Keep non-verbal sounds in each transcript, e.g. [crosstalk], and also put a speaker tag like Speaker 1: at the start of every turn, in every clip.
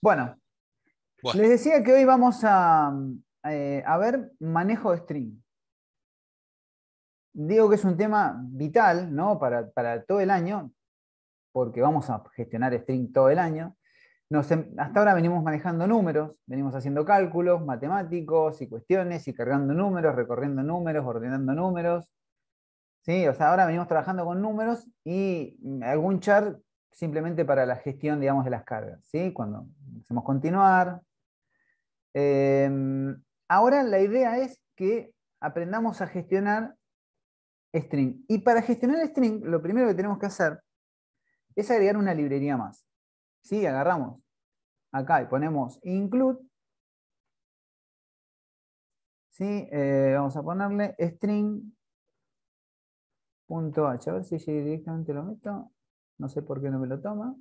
Speaker 1: Bueno, les decía que hoy vamos a, eh, ver manejo de string. Digo que es un tema vital ¿no? para, todo el año, porque vamos a gestionar string todo el año. Em, hasta ahora venimos manejando números, venimos haciendo cálculos matemáticos y cuestiones y cargando números, recorriendo números, ordenando números. ¿sí? O sea, ahora venimos trabajando con números y algún char simplemente para la gestión, digamos, de las cargas, ¿sí? Cuando hacemos continuar. Em, ahora la idea es que aprendamos a gestionar string. Y para gestionar string, lo primero que tenemos que hacer es agregar una librería más. ¿Sí? Agarramos acá y ponemos include. ¿Sí? Eh, vamos a ponerle string.h.
Speaker 2: A ver si directamente lo meto. No sé por qué no me lo toma.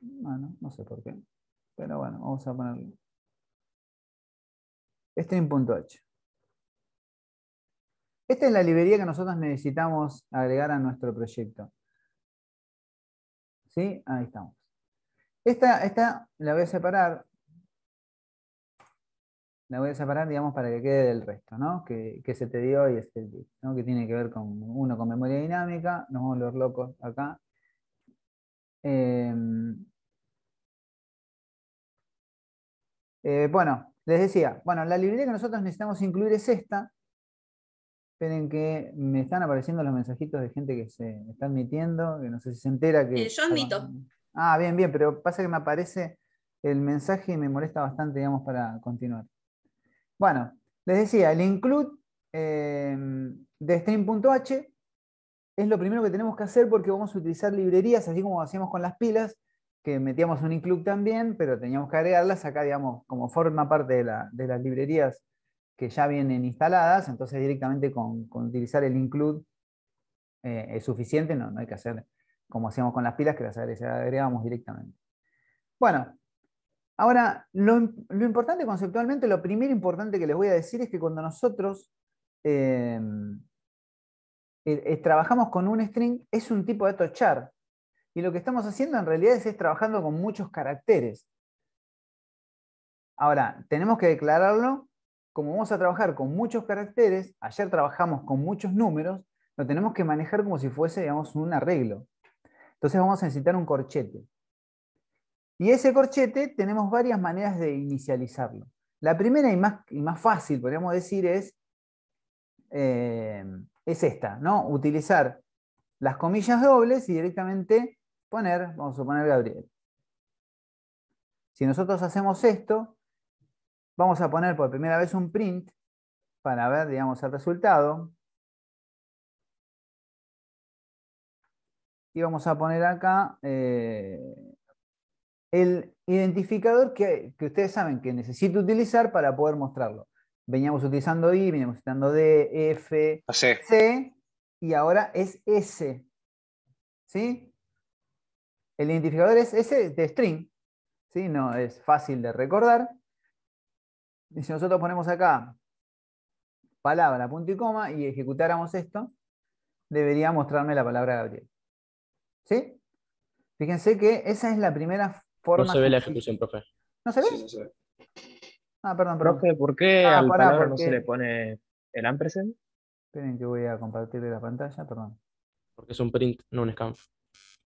Speaker 2: Bueno, ah, no sé por qué. Pero bueno, vamos a ponerlo. Este .h
Speaker 1: Esta es la librería que nosotros necesitamos agregar a nuestro proyecto. ¿Sí? Ahí estamos.
Speaker 2: Esta, esta
Speaker 1: la voy a separar la voy a separar, digamos, para que quede del resto, ¿no? Que, se te dio y este, ¿no? Que tiene que ver con uno con memoria dinámica, no vamos a volver locos acá. Em, eh, bueno, les decía, bueno, la librería que nosotros necesitamos incluir es esta. Esperen que me están apareciendo los mensajitos de gente que se está admitiendo, que no sé si se entera que... Eh, yo admito. Ah, bien, bien, pero pasa que me aparece el mensaje y me molesta bastante, digamos, para continuar. Bueno, les decía, el include eh, de stream.h es lo primero que tenemos que hacer porque vamos a utilizar librerías, así como hacíamos con las pilas, que metíamos un include también, pero teníamos que agregarlas acá, digamos, como forma parte de, las librerías que ya vienen instaladas, entonces directamente con, utilizar el include eh, es suficiente, no, no hay que hacer como hacíamos con las pilas, que las agregamos directamente. Bueno, Ahora, lo, importante conceptualmente, lo primero importante que les voy a decir es que cuando nosotros em, eh, eh, trabajamos con un string, es un tipo de tochar. Y lo que estamos haciendo en realidad es, es trabajando con muchos caracteres. Ahora, tenemos que declararlo, como vamos a trabajar con muchos caracteres, ayer trabajamos con muchos números, lo tenemos que manejar como si fuese, digamos, un arreglo. Entonces vamos a necesitar un corchete. Y ese corchete tenemos varias maneras de inicializarlo. La primera y más, fácil, podríamos decir, es, eh, es esta, ¿no? Utilizar las comillas dobles y directamente poner, vamos a poner Gabriel. Si nosotros hacemos esto, vamos a poner por primera vez un print para ver, digamos, el
Speaker 2: resultado. Y vamos a poner acá eh, el identificador que,
Speaker 1: ustedes saben que necesito utilizar para poder mostrarlo. Veníamos utilizando I, veníamos utilizando D, F, C, y ahora es S. ¿Sí? El identificador es S de string. ¿Sí? No es fácil de recordar. Y si nosotros ponemos acá palabra, punto y coma, y ejecutáramos esto, debería mostrarme la palabra Gabriel. ¿Sí? Fíjense que esa es la primera no se ve la
Speaker 2: ejecución, profe.
Speaker 3: ¿No se ve? Sí, se ve. Ah, perdón, perdón. Profe, ¿por qué ah, al palabra no se le pone el ampersand?
Speaker 1: Esperen que voy a compartir la pantalla, perdón.
Speaker 3: Porque es un print, no un scan.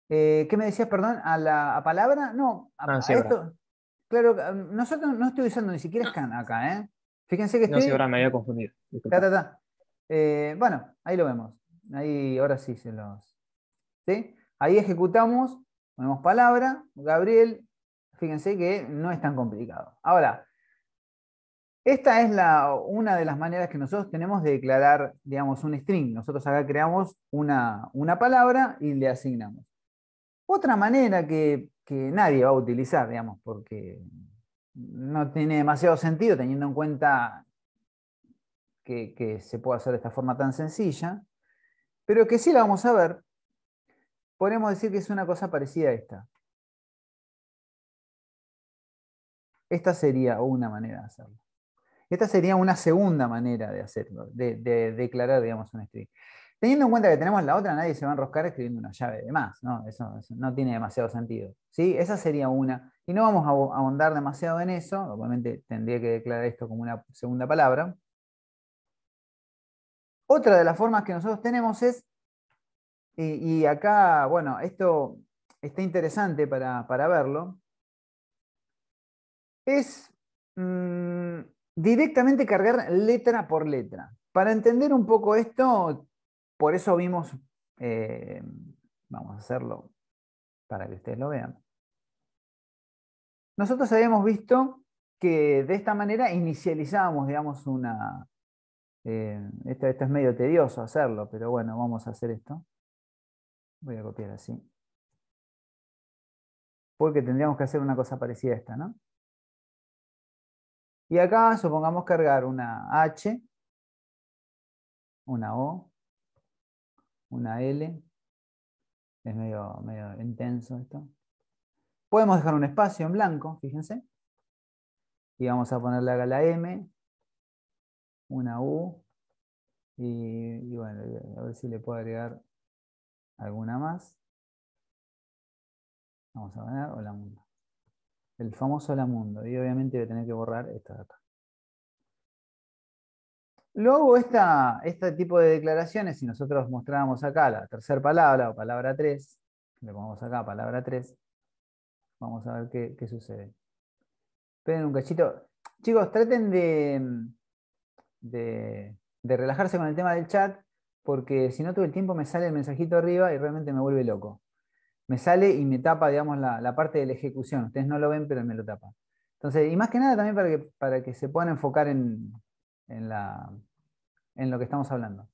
Speaker 1: Eh, ¿Qué me decías, perdón? ¿A la a palabra? No, a, ah, esto. Claro, nosotros no estoy usando ni siquiera scan acá, ¿eh? Fíjense que estoy... No, sí, ahora
Speaker 3: me había confundido. Ta, ta,
Speaker 1: ta. Eh, bueno, ahí lo vemos. Ahí, ahora sí se los... ¿Sí? Ahí ejecutamos Ponemos palabra, Gabriel, fíjense que no es tan complicado. Ahora, esta es la, una de las maneras que nosotros tenemos de declarar, digamos, un string. Nosotros acá creamos una, palabra y le asignamos. Otra manera que, nadie va a utilizar, digamos, porque no tiene demasiado sentido teniendo en cuenta que se puede hacer de esta forma tan sencilla, pero que sí la vamos a ver, podemos decir que es una cosa parecida a esta. Esta sería una manera de hacerlo. Esta sería una segunda manera de hacerlo, de, declarar, digamos, un string. Teniendo en cuenta que tenemos la otra, nadie se va a enroscar escribiendo una llave de más, ¿no? Eso, no tiene demasiado sentido. ¿sí? Esa sería una. Y no vamos a ahondar demasiado en eso, obviamente tendría que declarar esto como una segunda palabra. Otra de las formas que nosotros tenemos es eh, y, acá, bueno, esto está interesante para, verlo. Es mm, directamente cargar letra por letra. Para entender un poco esto, por eso vimos, eh, vamos a hacerlo para que ustedes lo vean. Nosotros habíamos visto que de esta manera inicializábamos, digamos, una... Eh, esto es medio tedioso hacerlo, pero bueno, vamos a hacer esto. Voy a copiar así.
Speaker 2: Porque tendríamos que hacer una cosa parecida a esta, ¿no? Y acá supongamos cargar una H, una O, una L. Es medio,
Speaker 1: medio intenso esto. Podemos dejar un espacio en blanco, fíjense. Y vamos a ponerle acá la M, una U. Y, y bueno, a ver si le puedo agregar alguna más.
Speaker 2: Vamos a poner hola mundo. El famoso hola mundo. Y obviamente voy a tener que borrar esta data. Luego esta,
Speaker 1: este tipo de declaraciones, si nosotros mostrábamos acá la tercera palabra o palabra 3, le ponemos acá palabra 3, vamos a ver qué, sucede. Esperen un cachito. Chicos, traten de, de, de relajarse con el tema del chat porque si no todo el tiempo me sale el mensajito arriba y realmente me vuelve loco. Me sale y me tapa, digamos, la, parte de la ejecución. Ustedes no lo ven, pero me lo tapa. Entonces, y más que nada también para que, para que se puedan enfocar en, en, lo que estamos hablando.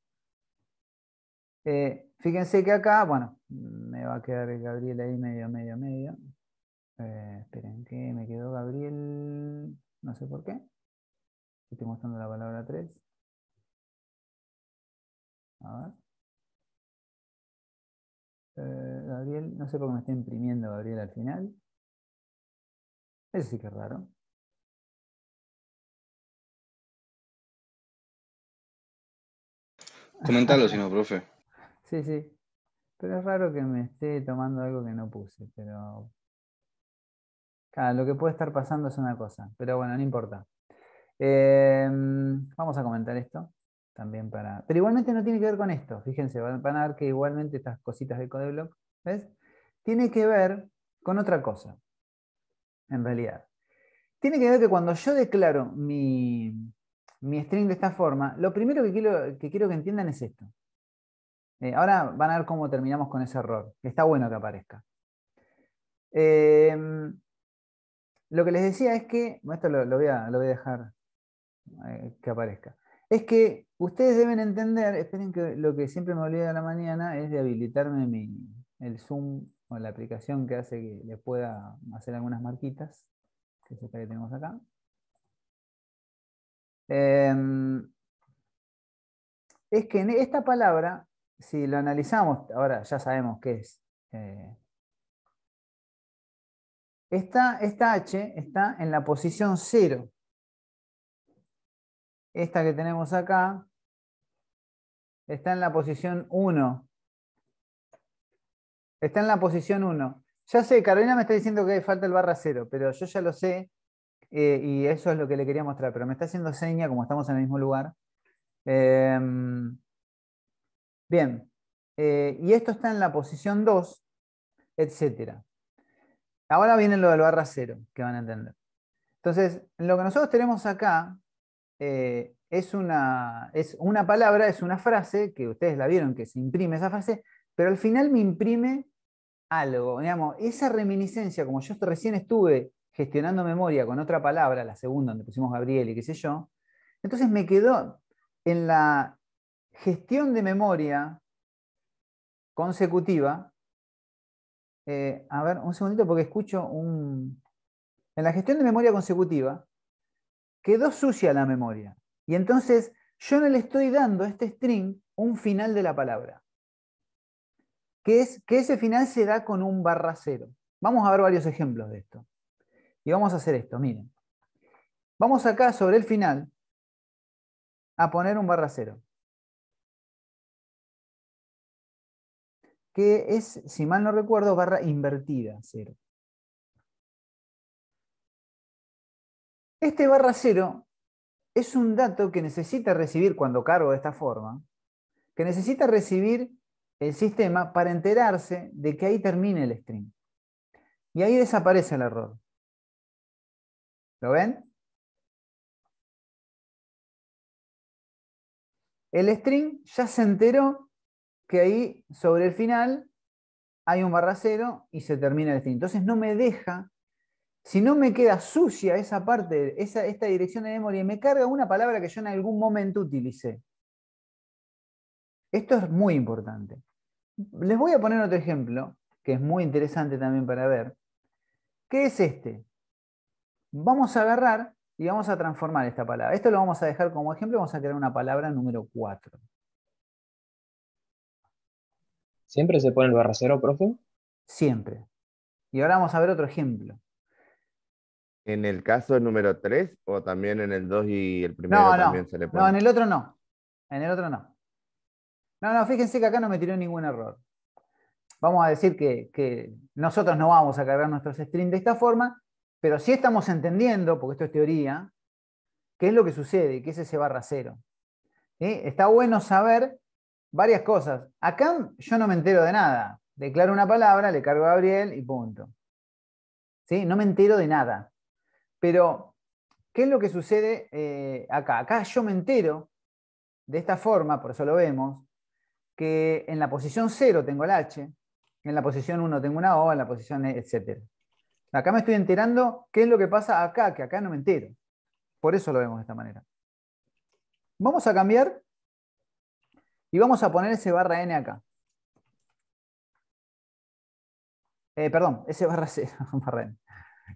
Speaker 1: Eh, fíjense que acá, bueno, me va a quedar Gabriel ahí medio, medio, medio. Eh, esperen que me quedó Gabriel,
Speaker 2: no sé por qué. Estoy mostrando la palabra 3. A ver. Eh, Gabriel, no sé por qué me está imprimiendo Gabriel al final. Eso sí que es raro. [laughs] Comentalo si no, profe. [laughs] Sí, sí. Pero es raro que me esté tomando
Speaker 1: algo que no puse, pero. Claro, lo que puede estar pasando es una cosa, pero bueno, no importa. Em, vamos a comentar esto. También para. Pero igualmente no tiene que ver con esto. Fíjense, van, a ver que igualmente estas cositas de CodeBlock, ¿ves? Tiene que ver con otra cosa. En realidad. Tiene que ver que cuando yo declaro mi, string de esta forma, lo primero que quiero que, entiendan es esto. Eh, ahora van a ver cómo terminamos con ese error. Está bueno que aparezca. Em, lo que les decía es que, esto lo, voy, a, lo voy, a, dejar eh, que aparezca es que ustedes deben entender, esperen que lo que siempre me olvida de la mañana es de habilitarme el Zoom o la aplicación que hace que le pueda hacer algunas marquitas, que es esta que tenemos acá. Em, es que en esta palabra, si lo analizamos, ahora ya sabemos qué es. Eh,
Speaker 2: esta, esta H está en la posición 0 esta que tenemos acá, está en la posición 1. Está en la
Speaker 1: posición 1. Ya sé, Carolina me está diciendo que falta el barra 0, pero yo ya lo sé eh, y eso es lo que le quería mostrar, pero me está haciendo seña como estamos en el mismo lugar. Em, bien, eh, y esto está en la posición 2, etc. Ahora viene lo del barra 0, que van a entender. Entonces, lo que nosotros tenemos acá eh, es, una, palabra, es una frase, que ustedes la vieron que se imprime esa frase, pero al final me imprime algo. Digamos, esa reminiscencia, como yo recién estuve gestionando memoria con otra palabra, la segunda donde pusimos Gabriel y qué sé yo, entonces me quedó en la gestión de memoria consecutiva. Eh, a ver, un segundito porque escucho un... En la gestión de memoria consecutiva, quedó sucia la memoria. Y entonces yo no le estoy dando a este string un final de la palabra. Que, es, que ese final se da con un barra cero. Vamos a ver varios ejemplos de esto. Y vamos a hacer esto, miren.
Speaker 2: Vamos acá sobre el final a poner un barra cero. Que es, si mal no recuerdo, barra invertida cero.
Speaker 1: Este barra cero es un dato que necesita recibir cuando cargo de esta forma, que necesita recibir el sistema para enterarse de que ahí termina
Speaker 2: el string. Y ahí desaparece el error. ¿Lo ven? El string ya se enteró que ahí sobre el final hay un barra
Speaker 1: cero y se termina el string. Entonces no me deja si no me queda sucia esa parte, esa, esta dirección de memoria, y me carga una palabra que yo en algún momento utilicé. Esto es muy importante. Les voy a poner otro ejemplo, que es muy interesante también para ver, ¿Qué es este. Vamos a agarrar y vamos a transformar esta palabra. Esto lo vamos a dejar como ejemplo, vamos a crear una palabra número 4.
Speaker 2: ¿Siempre se pone el barra cero, profe? Siempre. Y ahora vamos a ver otro ejemplo
Speaker 3: en el caso número 3 o también en el 2 y el primero también se le pone? No, en el otro
Speaker 1: no. En el otro no. No, no, fíjense que acá no me tiró ningún error. Vamos a decir que, nosotros no vamos a cargar nuestros strings de esta forma, pero sí estamos entendiendo, porque esto es teoría, qué es lo que sucede, qué es ese barra cero. Está bueno saber varias cosas. Acá yo no me entero de nada. Declaro una palabra, le cargo a Gabriel y punto. ¿Sí? No me entero de nada. Pero, ¿qué es lo que sucede eh, acá? Acá yo me entero de esta forma, por eso lo vemos, que en la posición 0 tengo el H, en la posición 1 tengo una O, en la posición E, etc. Acá me estoy enterando qué es lo que pasa acá, que acá no me entero. Por eso lo vemos de esta manera. Vamos a cambiar y vamos a poner ese barra n acá. Eh, perdón, ese barra 0, [laughs]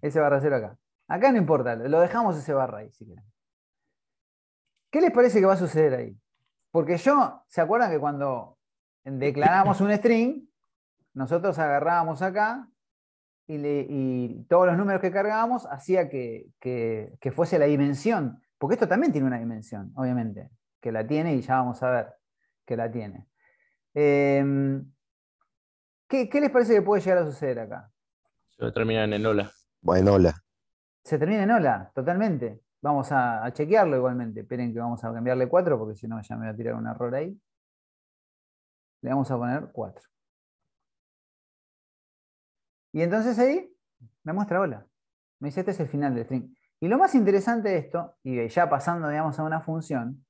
Speaker 1: Ese barra 0 acá. Acá no importa, lo dejamos ese barra ahí, si quieren. ¿Qué les parece que va a suceder ahí? Porque yo, ¿se acuerdan que cuando declaramos un string, nosotros agarrábamos acá y, todos los números que cargábamos hacía que, fuese la dimensión? Porque esto también tiene una dimensión, obviamente, que la tiene y ya vamos a ver que la tiene. Em, ¿qué, les parece que puede llegar a suceder acá?
Speaker 3: Se terminar en hola. Bueno, hola
Speaker 1: se termina en hola, totalmente. Vamos a, chequearlo igualmente. Esperen que vamos a cambiarle 4 porque si no ya me va a tirar un error
Speaker 2: ahí. Le vamos a poner 4. Y entonces ahí me muestra hola. Me dice, este es el final del string. Y lo más
Speaker 1: interesante de esto, y ya pasando digamos, a una función,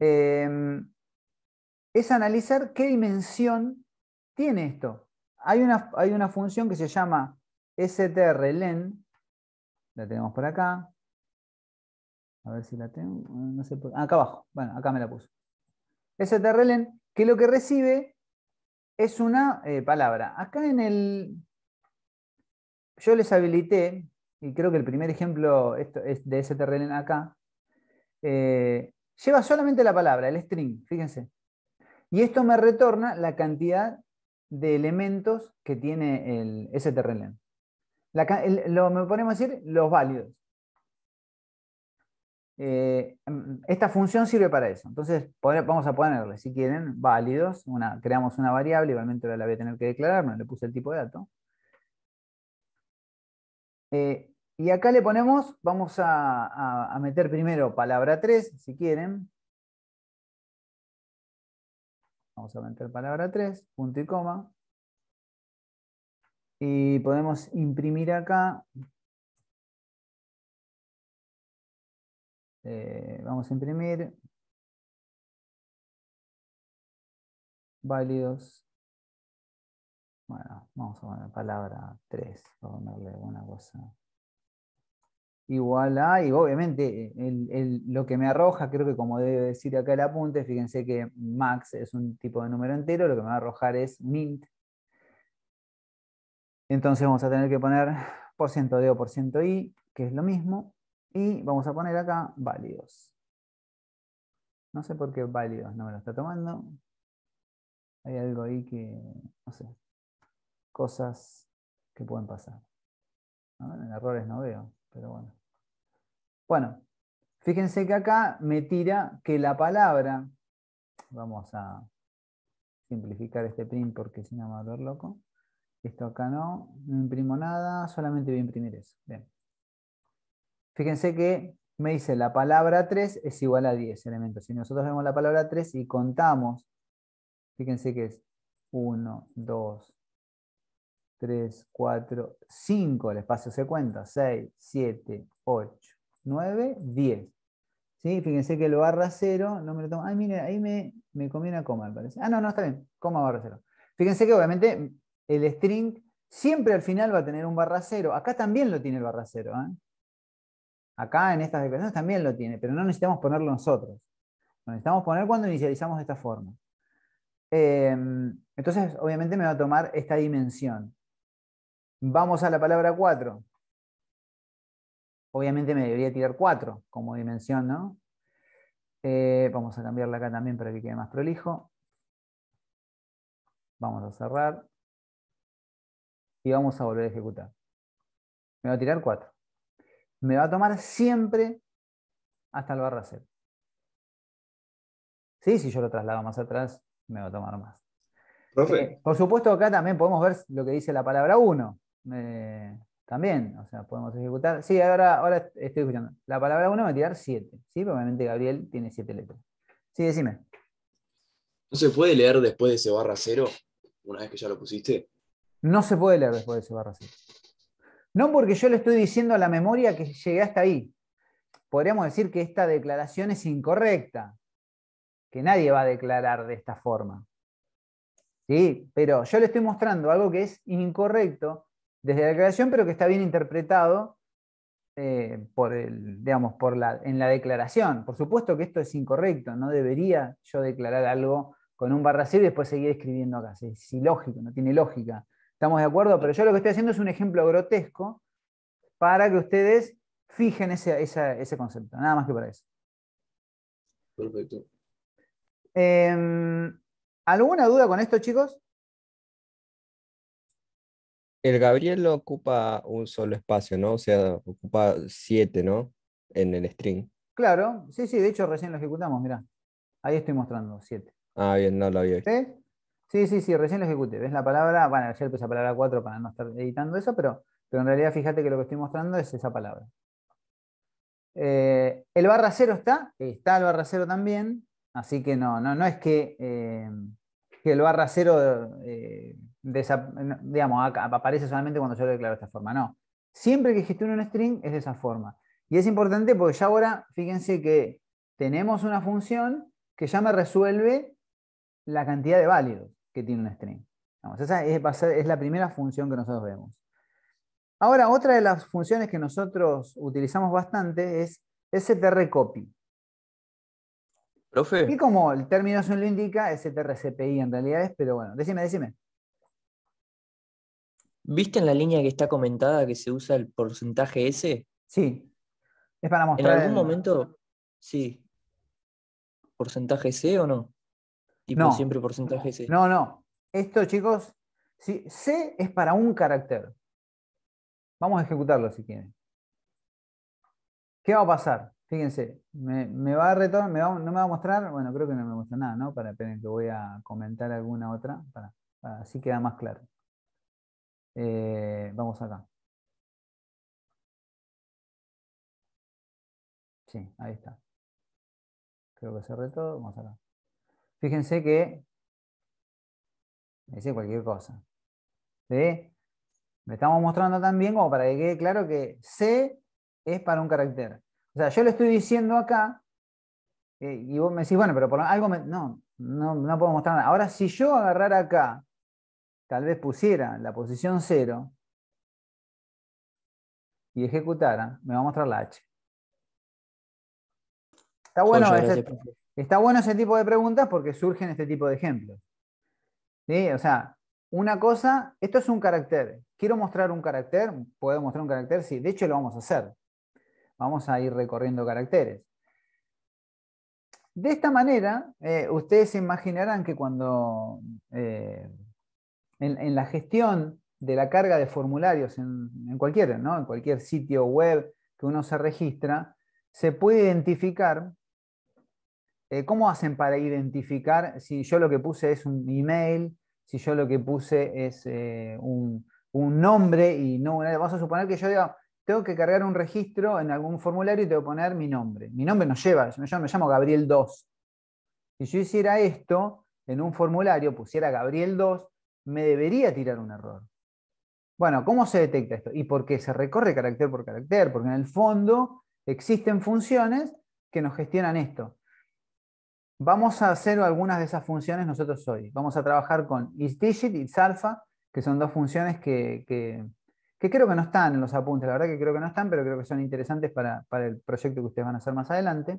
Speaker 1: em, es analizar qué dimensión tiene esto. Hay hay una función que se llama strlen, la tenemos por acá. A ver si la tengo. Eh, ah, acá abajo. Bueno, acá me la puse. STRLN, que lo que recibe es una eh, palabra. Acá en el... Yo les habilité, y creo que el primer ejemplo esto es de STRLN acá, eh, lleva solamente la palabra, el string, fíjense. Y esto me retorna la cantidad de elementos que tiene el STRLN lo me ponemos a decir los válidos. Eh, em, esta función sirve para eso. Entonces, vamos a ponerle, si quieren, válidos. creamos una variable, igualmente la voy a tener que declarar, no le puse el tipo de dato. Eh, y acá le ponemos, vamos
Speaker 2: a, a, meter primero palabra 3, si quieren. Vamos a meter palabra 3, punto y coma y podemos imprimir acá. Eh, vamos a imprimir. Válidos. Bueno, vamos a poner palabra 3 ponerle cosa. Igual
Speaker 1: a, y obviamente lo que me arroja, creo que como debe decir acá el apunte, fíjense que max es un tipo de número entero, lo que me va a arrojar es mint, entonces vamos a tener que poner por ciento de o por ciento i, que es lo mismo, y vamos a poner acá válidos. No sé por qué válidos no me lo está tomando. Hay algo ahí que, no sé, cosas que pueden pasar. En errores no veo, pero bueno. Bueno, fíjense que acá me tira que la palabra, vamos a simplificar este print porque si no me va a ver loco. Esto acá no, no imprimo nada, solamente voy a imprimir eso. Bien. Fíjense que me dice la palabra 3 es igual a 10 elementos. Si nosotros vemos la palabra 3 y contamos, fíjense que es 1, 2, 3, 4, 5, el espacio se cuenta, 6, 7, 8, 9, 10. ¿Sí? Fíjense que lo barra 0 no me lo ahí me, me conviene una coma, me parece. Ah, no, no, está bien, coma barra 0. Fíjense que obviamente el string siempre al final va a tener un barra cero. Acá también lo tiene el barra cero. ¿eh? Acá en estas declaraciones también lo tiene, pero no necesitamos ponerlo nosotros. Lo necesitamos poner cuando inicializamos de esta forma. Em, entonces, obviamente me va a tomar esta dimensión. Vamos a la palabra 4. Obviamente me debería tirar 4 como dimensión, ¿no? Eh, vamos a cambiarla acá también para que quede
Speaker 2: más prolijo. Vamos a cerrar y vamos a volver a ejecutar. Me va a tirar 4. Me va a tomar siempre hasta el barra 0. Sí, si yo
Speaker 1: lo traslado más atrás, me va a tomar más. Profe. Eh, por supuesto, acá también podemos ver lo que dice la palabra 1. Eh, también, o sea, podemos ejecutar. Sí, ahora, ahora estoy escuchando. La palabra 1 va a tirar 7. Sí, probablemente Gabriel tiene 7 letras. Sí, decime.
Speaker 3: ¿No se puede leer después de ese barra 0? Una vez que ya lo pusiste
Speaker 1: no se puede leer después de ese barra No porque yo le estoy diciendo a la memoria que llegué hasta ahí. Podríamos decir que esta declaración es incorrecta, que nadie va a declarar de esta forma. ¿Sí? Pero yo le estoy mostrando algo que es incorrecto desde la declaración, pero que está bien interpretado eh, digamos, en la declaración. Por supuesto que esto es incorrecto, no debería yo declarar algo con un barra cero y después seguir escribiendo acá. Es ilógico, no tiene lógica Estamos de acuerdo, pero yo lo que estoy haciendo es un ejemplo grotesco para que ustedes fijen ese,
Speaker 2: concepto, nada más que para eso. Perfecto. Em, ¿Alguna duda con esto, chicos?
Speaker 3: El Gabriel ocupa un solo espacio, ¿no? O sea, ocupa siete, ¿no? En el string.
Speaker 1: Claro, sí, sí, de hecho recién lo ejecutamos, mirá. Ahí estoy mostrando, siete.
Speaker 3: Ah, bien, no lo había visto.
Speaker 1: Sí, sí, sí, recién lo ejecuté. ¿Ves la palabra? Bueno, ayer puse la palabra 4 para no estar editando eso, pero, pero en realidad fíjate que lo que estoy mostrando es esa palabra. Eh, el barra 0 está, está el barra 0 también, así que no, no, no es que, eh, el barra 0 eh, digamos, aparece solamente cuando yo lo declaro de esta forma, no. Siempre que gestione un string es de esa forma. Y es importante porque ya ahora, fíjense que tenemos una función que ya me resuelve la cantidad de válidos que tiene un string. esa es, la primera función que nosotros vemos. Ahora, otra de las funciones que nosotros utilizamos bastante es strcopy. Profe. Y como el término se lo indica, strcpi en realidad es, pero bueno, decime, decime.
Speaker 3: ¿Viste en la línea que está comentada que se usa el porcentaje S? Sí.
Speaker 1: Es para mostrar. ¿En algún
Speaker 3: momento? Sí. ¿Porcentaje C o no?
Speaker 1: no, siempre No, no. Esto, chicos, si C es para un carácter. Vamos a ejecutarlo si quieren. ¿Qué va a pasar? Fíjense, me, me va a retornar, no me va a mostrar, bueno, creo que no me muestra nada, ¿no? Para esperen que voy a comentar alguna otra, para, así queda más claro.
Speaker 2: Eh, vamos acá. Sí, ahí está. Creo que se todo, vamos acá. Fíjense que me dice cualquier cosa. ¿Sí?
Speaker 1: Me estamos mostrando también como para que quede claro que C es para un carácter. O sea, yo le estoy diciendo acá, eh, y vos me decís, bueno, pero por algo no, no, no puedo mostrar nada. Ahora, si yo agarrara acá, tal vez pusiera la posición
Speaker 2: 0 y ejecutara, me va a mostrar la H. Está bueno. Ese, Está bueno ese tipo de preguntas porque
Speaker 1: surgen este tipo de ejemplos. O sea, una cosa, esto es un carácter. Quiero mostrar un carácter, puedo mostrar un carácter, sí, de hecho lo vamos a hacer. Vamos a ir recorriendo caracteres. De esta manera, eh, ustedes se imaginarán que cuando eh, en, la gestión de la carga de formularios en, en, cualquier, ¿no? en cualquier sitio web que uno se registra, se puede identificar eh, ¿cómo hacen para identificar si yo lo que puse es un email, si yo lo que puse es eh, un, nombre y no una... Vamos a suponer que yo diga, tengo que cargar un registro en algún formulario y tengo que poner mi nombre. Mi nombre no lleva, yo me llamo Gabriel 2. Si yo hiciera esto en un formulario, pusiera Gabriel 2, me debería tirar un error. Bueno, ¿cómo se detecta esto? Y por qué se recorre carácter por carácter, porque en el fondo existen funciones que nos gestionan esto. Vamos a hacer algunas de esas funciones nosotros hoy. Vamos a trabajar con isDigit y IsAlpha que son dos funciones que, creo que no están en los apuntes. La verdad que creo que no están, pero creo que son interesantes para, el proyecto que ustedes van a hacer más adelante.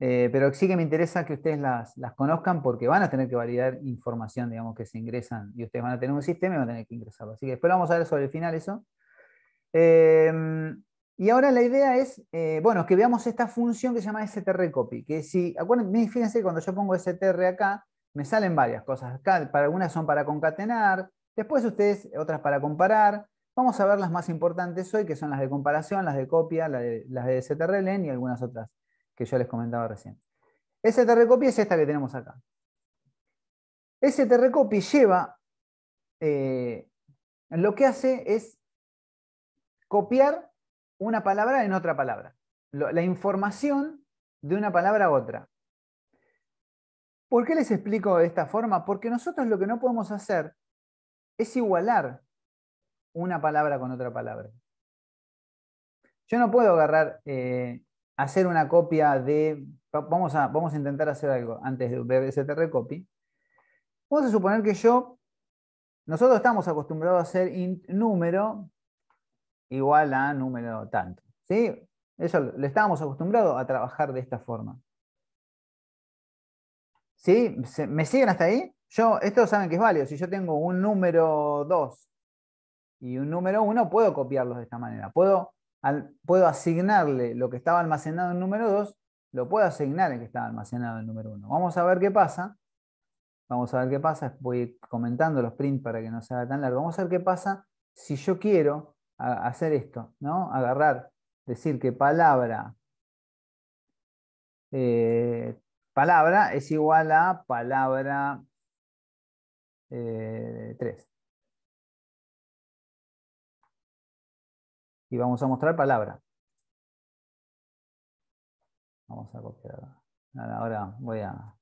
Speaker 1: Eh, pero sí que me interesa que ustedes las, conozcan porque van a tener que validar información, digamos, que se ingresan y ustedes van a tener un sistema y van a tener que ingresarlo. Así que después vamos a ver sobre el final eso. Eh, y ahora la idea es, eh, bueno, que veamos esta función que se llama copy que si, acuérdense, fíjense, cuando yo pongo str acá, me salen varias cosas. para algunas son para concatenar, después ustedes, otras para comparar. Vamos a ver las más importantes hoy, que son las de comparación, las de copia, las de, las de strlen y algunas otras que yo les comentaba recién. strcopy es esta que tenemos acá. strcopy lleva, eh, lo que hace es copiar una palabra en otra palabra. La información de una palabra a otra. ¿Por qué les explico de esta forma? Porque nosotros lo que no podemos hacer es igualar una palabra con otra palabra. Yo no puedo agarrar, eh, hacer una copia de... Vamos a, vamos a intentar hacer algo antes de ver ese copy. Vamos a suponer que yo... Nosotros estamos acostumbrados a hacer número igual a número tanto. ¿Sí? Eso lo estábamos acostumbrados a trabajar de esta forma. ¿Sí? ¿Me siguen hasta ahí? Yo, esto saben que es válido. Si yo tengo un número 2 y un número 1, puedo copiarlos de esta manera. Puedo, puedo asignarle lo que estaba almacenado en número 2, lo puedo asignar en que estaba almacenado en número 1. Vamos a ver qué pasa. Vamos a ver qué pasa. Voy comentando los prints para que no sea tan largo. Vamos a ver qué pasa si yo quiero hacer esto, ¿no? Agarrar, decir que palabra, eh, palabra
Speaker 2: es igual a palabra 3. Eh, y vamos a mostrar palabra. Vamos a copiar. Ahora voy a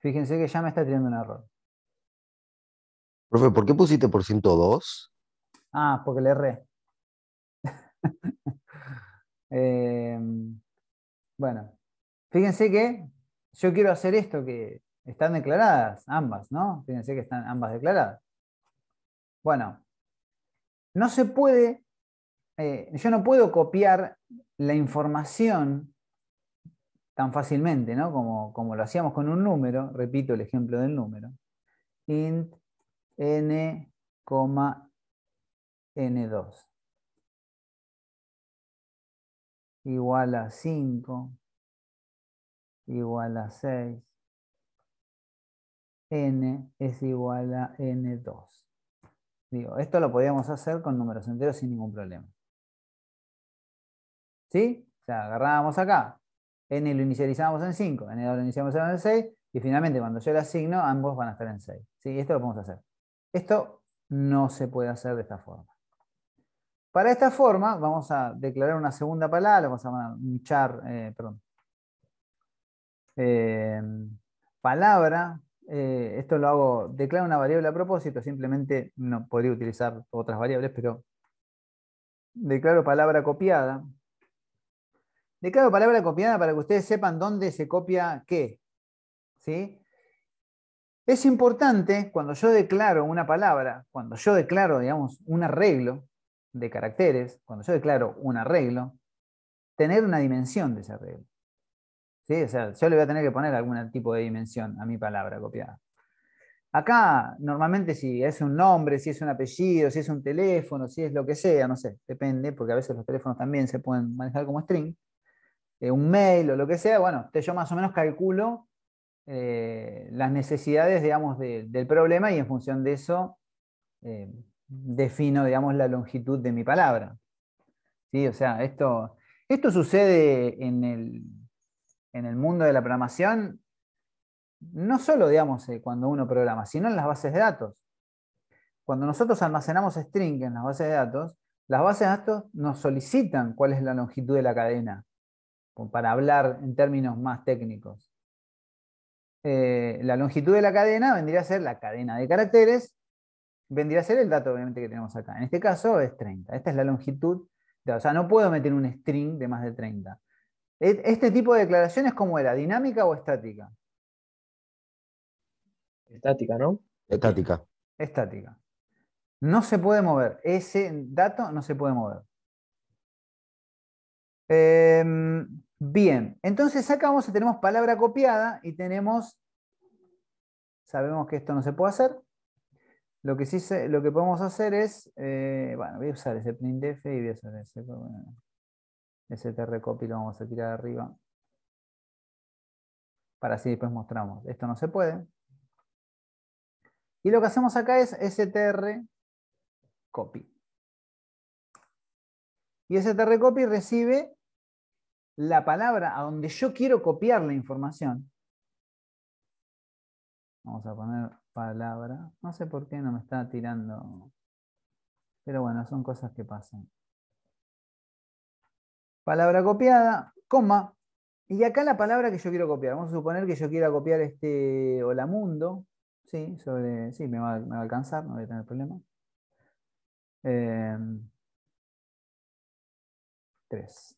Speaker 2: Fíjense que ya me está tirando un error. Profe, ¿por qué pusiste por 102?
Speaker 1: Ah, porque le erré. [laughs] Em, bueno, fíjense que yo quiero hacer esto que están declaradas ambas, ¿no? Fíjense que están ambas declaradas. Bueno, no se puede, eh, yo no puedo copiar la información tan fácilmente, ¿no? Como, lo hacíamos con un número, repito el ejemplo del
Speaker 2: número, int n, n2 igual a 5, igual a 6,
Speaker 1: n es igual a n2. Digo, esto lo podíamos hacer con números enteros sin ningún problema. ¿Sí? O sea, agarrábamos acá, n lo inicializamos en 5, n lo iniciamos en 6, y finalmente cuando yo le asigno, ambos van a estar en 6. ¿sí? Esto lo podemos hacer. Esto no se puede hacer de esta forma. Para esta forma vamos a declarar una segunda palabra, vamos a llamar un char, eh, perdón. Eh, palabra, eh, esto lo hago, declaro una variable a propósito, simplemente no podría utilizar otras variables, pero declaro palabra copiada, Declaro palabra copiada para que ustedes sepan dónde se copia qué. Es importante cuando yo declaro una palabra, cuando yo declaro, digamos, un arreglo de caracteres, cuando yo declaro un arreglo, tener una dimensión de ese arreglo. ¿Sí? O sea, yo le voy a tener que poner algún tipo de dimensión a mi palabra copiada. Acá, normalmente, si es un nombre, si es un apellido, si es un teléfono, si es lo que sea, no sé, depende, porque a veces los teléfonos también se pueden manejar como string. Eh, un mail o lo que sea, bueno, yo más o menos calculo eh, las necesidades, digamos, del problema y en función de eso eh, defino, digamos, la longitud de mi palabra. ¿Sí? O sea, esto, esto sucede en el, mundo de la programación, no solo, digamos, cuando uno programa, sino en las bases de datos. Cuando nosotros almacenamos string en las bases de datos, las bases de datos nos solicitan cuál es la longitud de la cadena para hablar en términos más técnicos. Eh, la longitud de la cadena vendría a ser la cadena de caracteres, vendría a ser el dato obviamente que tenemos acá. En este caso es 30. Esta es la longitud, o sea, no puedo meter un string de más de 30. E, ¿Este tipo de declaraciones cómo era? ¿Dinámica o estática? Estática, ¿no? Estática. Estática. No se puede mover. Ese dato no se puede mover. Em, Bien, entonces sacamos vamos tenemos palabra copiada y tenemos, sabemos que esto no se puede hacer. Lo que sí lo que podemos hacer es, eh, bueno, voy a usar ese printf y voy a usar ese, bueno, ese lo vamos a tirar arriba. Para así después mostramos. Esto no se puede.
Speaker 2: Y lo que hacemos acá es str copy. Y ese copy recibe la
Speaker 1: palabra a donde yo quiero copiar la información. Vamos a poner palabra. No sé por qué no me está tirando. Pero bueno, son cosas que pasan. Palabra copiada, coma. Y acá la palabra que yo quiero copiar. Vamos a suponer que yo quiera copiar este hola mundo.
Speaker 2: Sí, sobre, sí me, va, a alcanzar, no voy a tener problema. Eh, tres.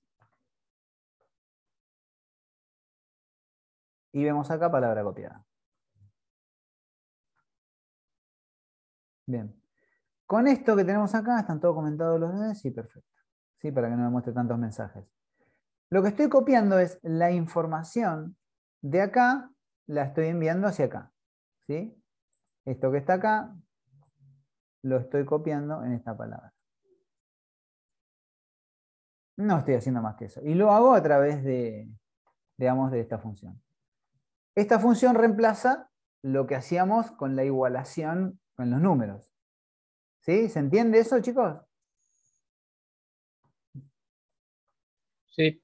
Speaker 2: Y vemos acá palabra copiada. Bien. Con esto que tenemos acá, están
Speaker 1: todos comentados los dedos, sí, perfecto. Sí, para que no me muestre tantos mensajes. Lo que estoy copiando es la información de acá, la estoy enviando hacia acá. ¿sí? Esto que está acá, lo estoy copiando en esta palabra. No estoy haciendo más que eso. Y lo hago a través de, digamos, de esta función. Esta función reemplaza lo que hacíamos con la igualación con los números. ¿Sí? ¿Se entiende eso, chicos?
Speaker 2: Sí.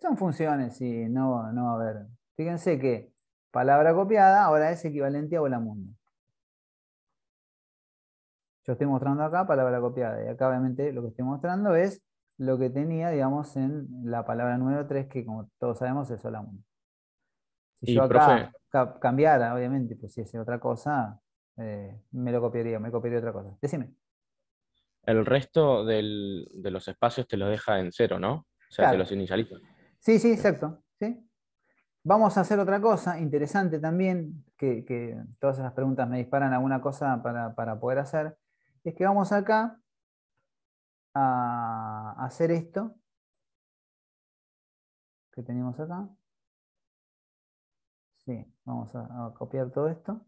Speaker 2: Son funciones y no, no va a haber.
Speaker 1: Fíjense que palabra copiada ahora es equivalente a hola mundo. Yo estoy mostrando acá palabra copiada y acá obviamente lo que estoy mostrando es lo que tenía, digamos, en la palabra número 3, que como todos sabemos es sola 1
Speaker 2: Si yo acá
Speaker 1: cambiara, obviamente, pues si es otra cosa, eh, me lo copiaría, me copiaría otra cosa. Decime.
Speaker 3: El resto de los espacios te los deja en cero, ¿no? O sea, te los inicializa.
Speaker 1: Sí, sí, exacto. Vamos a hacer otra cosa interesante también, que, todas esas preguntas me disparan alguna cosa para, para poder hacer, es que vamos acá a
Speaker 2: hacer esto que tenemos acá. Sí, vamos a, copiar todo esto.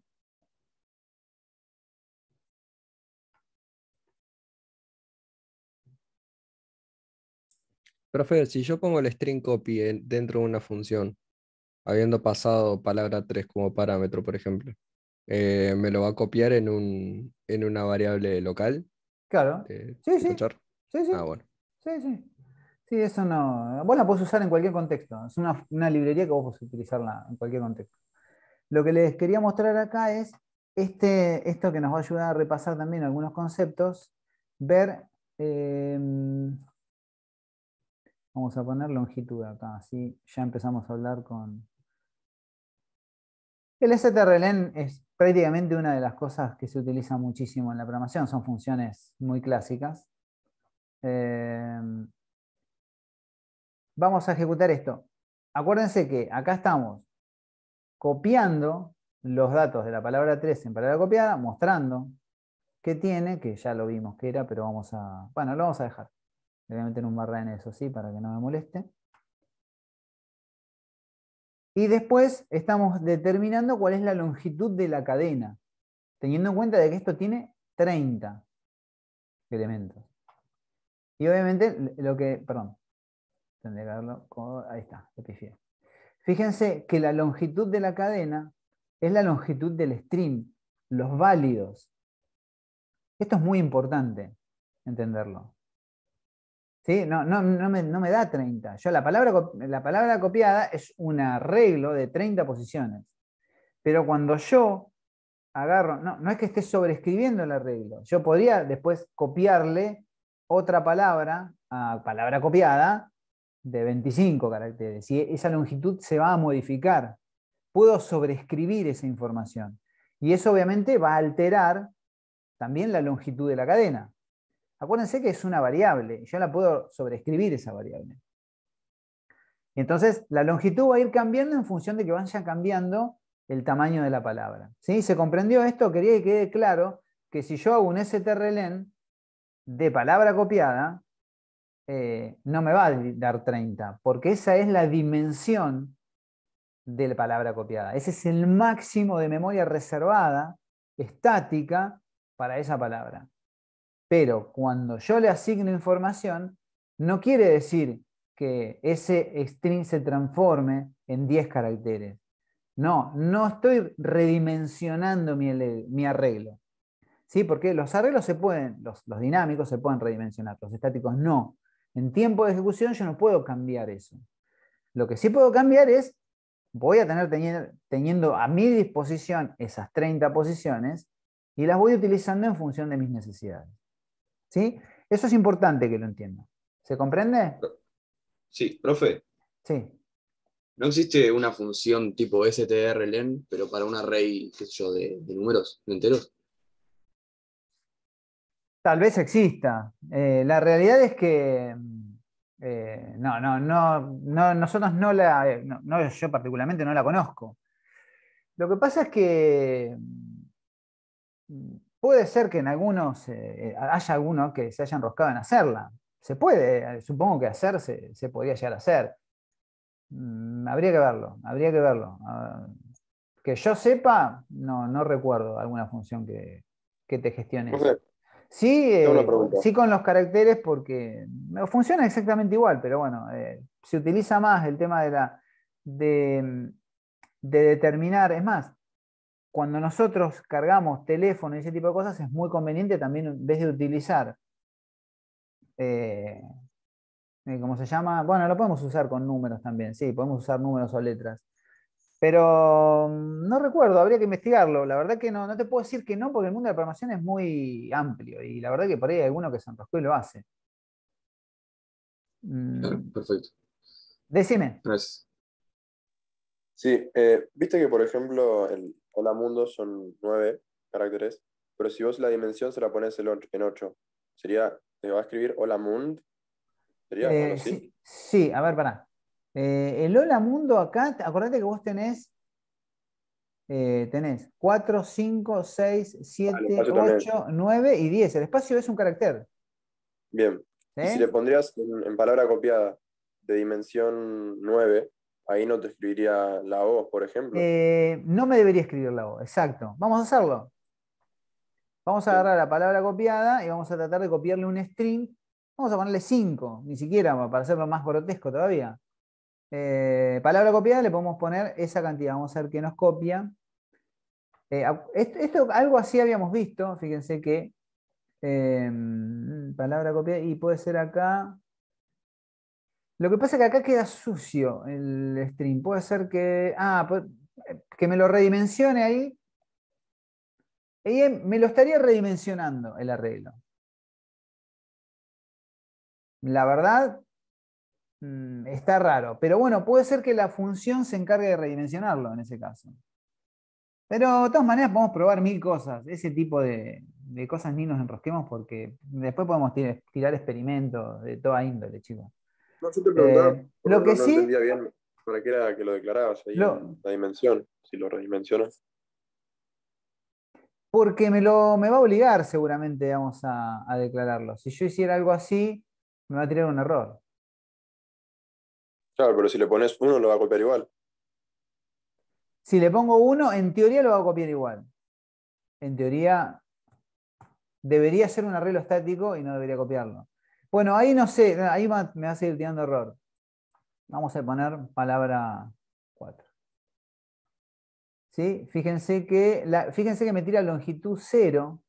Speaker 2: Profe, si yo pongo el string copy dentro de una función,
Speaker 3: habiendo pasado palabra 3 como parámetro, por ejemplo, eh, ¿me lo va a copiar en, un, en una variable local? Claro. Eh, sí, sí. Ah,
Speaker 1: sí, sí. Sí, eso no. Vos la podés usar en cualquier contexto. Es una, librería que vos podés utilizarla en cualquier contexto. Lo que les quería mostrar acá es este, esto que nos va a ayudar a repasar también algunos conceptos, ver, em, vamos a poner longitud acá, así ya empezamos a hablar con... El STRLN es prácticamente una de las cosas que se utiliza muchísimo en la programación, son funciones muy clásicas. Em, vamos a ejecutar esto. Acuérdense que acá estamos copiando los datos de la palabra 3 en palabra copiada, mostrando Que tiene, que ya lo vimos que era, pero vamos a... Bueno, lo vamos a dejar. Le voy a meter un barra en eso, sí, para que no me moleste. Y después estamos determinando cuál es la longitud de la cadena, teniendo en cuenta de que esto tiene 30 elementos. Y obviamente lo que, perdón, ahí está, Fíjense que la longitud de la cadena es la longitud del stream, los válidos. Esto es muy importante entenderlo. ¿Sí? No, no, me, da 30. Yo la palabra, la palabra copiada es un arreglo de 30 posiciones. Pero cuando yo agarro, no, no es que esté sobreescribiendo el arreglo. Yo podría después copiarle otra palabra, ah, palabra copiada, de 25 caracteres. Y esa longitud se va a modificar. Puedo sobreescribir esa información. Y eso obviamente va a alterar también la longitud de la cadena. Acuérdense que es una variable. Yo la puedo sobreescribir esa variable. Entonces, la longitud va a ir cambiando en función de que vaya cambiando el tamaño de la palabra. ¿Sí? ¿Se comprendió esto? Quería que quede claro que si yo hago un strlen, de palabra copiada, eh, no me va a dar 30, porque esa es la dimensión de la palabra copiada. Ese es el máximo de memoria reservada, estática, para esa palabra. Pero cuando yo le asigno información, no quiere decir que ese string se transforme en 10 caracteres. No, no estoy redimensionando mi arreglo. Porque los arreglos se pueden, los, dinámicos se pueden redimensionar, los estáticos no. En tiempo de ejecución yo no puedo cambiar eso. Lo que sí puedo cambiar es, voy a tener teniendo, a mi disposición esas 30 posiciones y las voy utilizando en función de mis necesidades. ¿Sí? Eso es importante que lo entienda. ¿Se comprende?
Speaker 3: Sí, profe. Sí. No existe una función tipo strlen, pero para un array, hecho de, números de enteros.
Speaker 1: Tal vez exista. Eh, la realidad es que mm, eh, no, no, no, nosotros no la, eh, yo particularmente no la conozco. Lo que pasa es que mm, puede ser que en algunos haya algunos que se hayan enroscado en hacerla. Se puede, supongo que hacerse se podría llegar a hacer. Mm, habría que verlo, habría que verlo. Ah, que yo sepa, no, recuerdo alguna función que, te gestione. Eh, sí, con los caracteres porque funciona exactamente igual, pero bueno, eh, se utiliza más el tema de la mm, de, determinar, es más, cuando nosotros cargamos teléfono y ese tipo de cosas es muy conveniente también en vez de utilizar, eh, ¿cómo se llama? Bueno, lo podemos usar con números también, sí, podemos usar números o letras. Pero mm, no recuerdo, habría que investigarlo. La verdad que no, no te puedo decir que no, porque el mundo de la programación es muy amplio y la verdad que por ahí hay alguno que se enroscó y lo hace.
Speaker 2: Mm. Perfecto. Decime. Sí,
Speaker 3: eh, viste que por ejemplo el hola mundo son nueve caracteres, pero si vos la dimensión se la pones en ocho, sería, te va a escribir hola Mundo?
Speaker 2: sería eh,
Speaker 1: sí, sí, a ver, pará. Eh, el Hola Mundo acá, acordate que vos tenés, eh, tenés 4, 5, 6, 7, 8, 9 y 10. El espacio es un carácter.
Speaker 3: Bien. Y ¿Eh? si le pondrías en, palabra copiada de dimensión 9, ahí no te escribiría la O, por ejemplo.
Speaker 1: no me debería escribir la O, exacto. Vamos a hacerlo. Vamos a agarrar la palabra copiada y vamos a tratar de copiarle un string. Vamos a ponerle 5, ni siquiera para hacerlo más grotesco todavía. Eh, palabra copiada le podemos poner esa cantidad. Vamos a ver que nos copia. Eh, esto, algo así habíamos visto. Fíjense que em, palabra copiada y puede ser acá. Lo que pasa es que acá queda sucio el stream. Puede ser que. Ah, que me lo redimensione ahí. me lo estaría redimensionando el arreglo. La verdad, Mm, está raro, pero bueno, puede ser que la función se encargue de redimensionarlo en ese caso. Pero de todas maneras podemos probar mil cosas. Ese tipo de, cosas ni nos enrosquemos porque después podemos tirar, experimentos de toda índole,
Speaker 3: chicos. No, yo te preguntaba, eh, lo que sí. Entendía bien para qué era que lo declarabas ahí, la dimensión, si lo redimensionas.
Speaker 1: Porque me, lo, me va a obligar seguramente, vamos, a declararlo. Si yo hiciera algo así, me va a tirar un error.
Speaker 3: Claro, pero si le pones 1 lo va a copiar igual.
Speaker 1: Si le pongo 1, en teoría lo va a copiar igual. En teoría debería ser un arreglo estático y no debería copiarlo. Bueno, ahí no sé, ahí me va a seguir tirando error. Vamos a poner palabra 4. Fíjense, que fíjense que me tira longitud 0,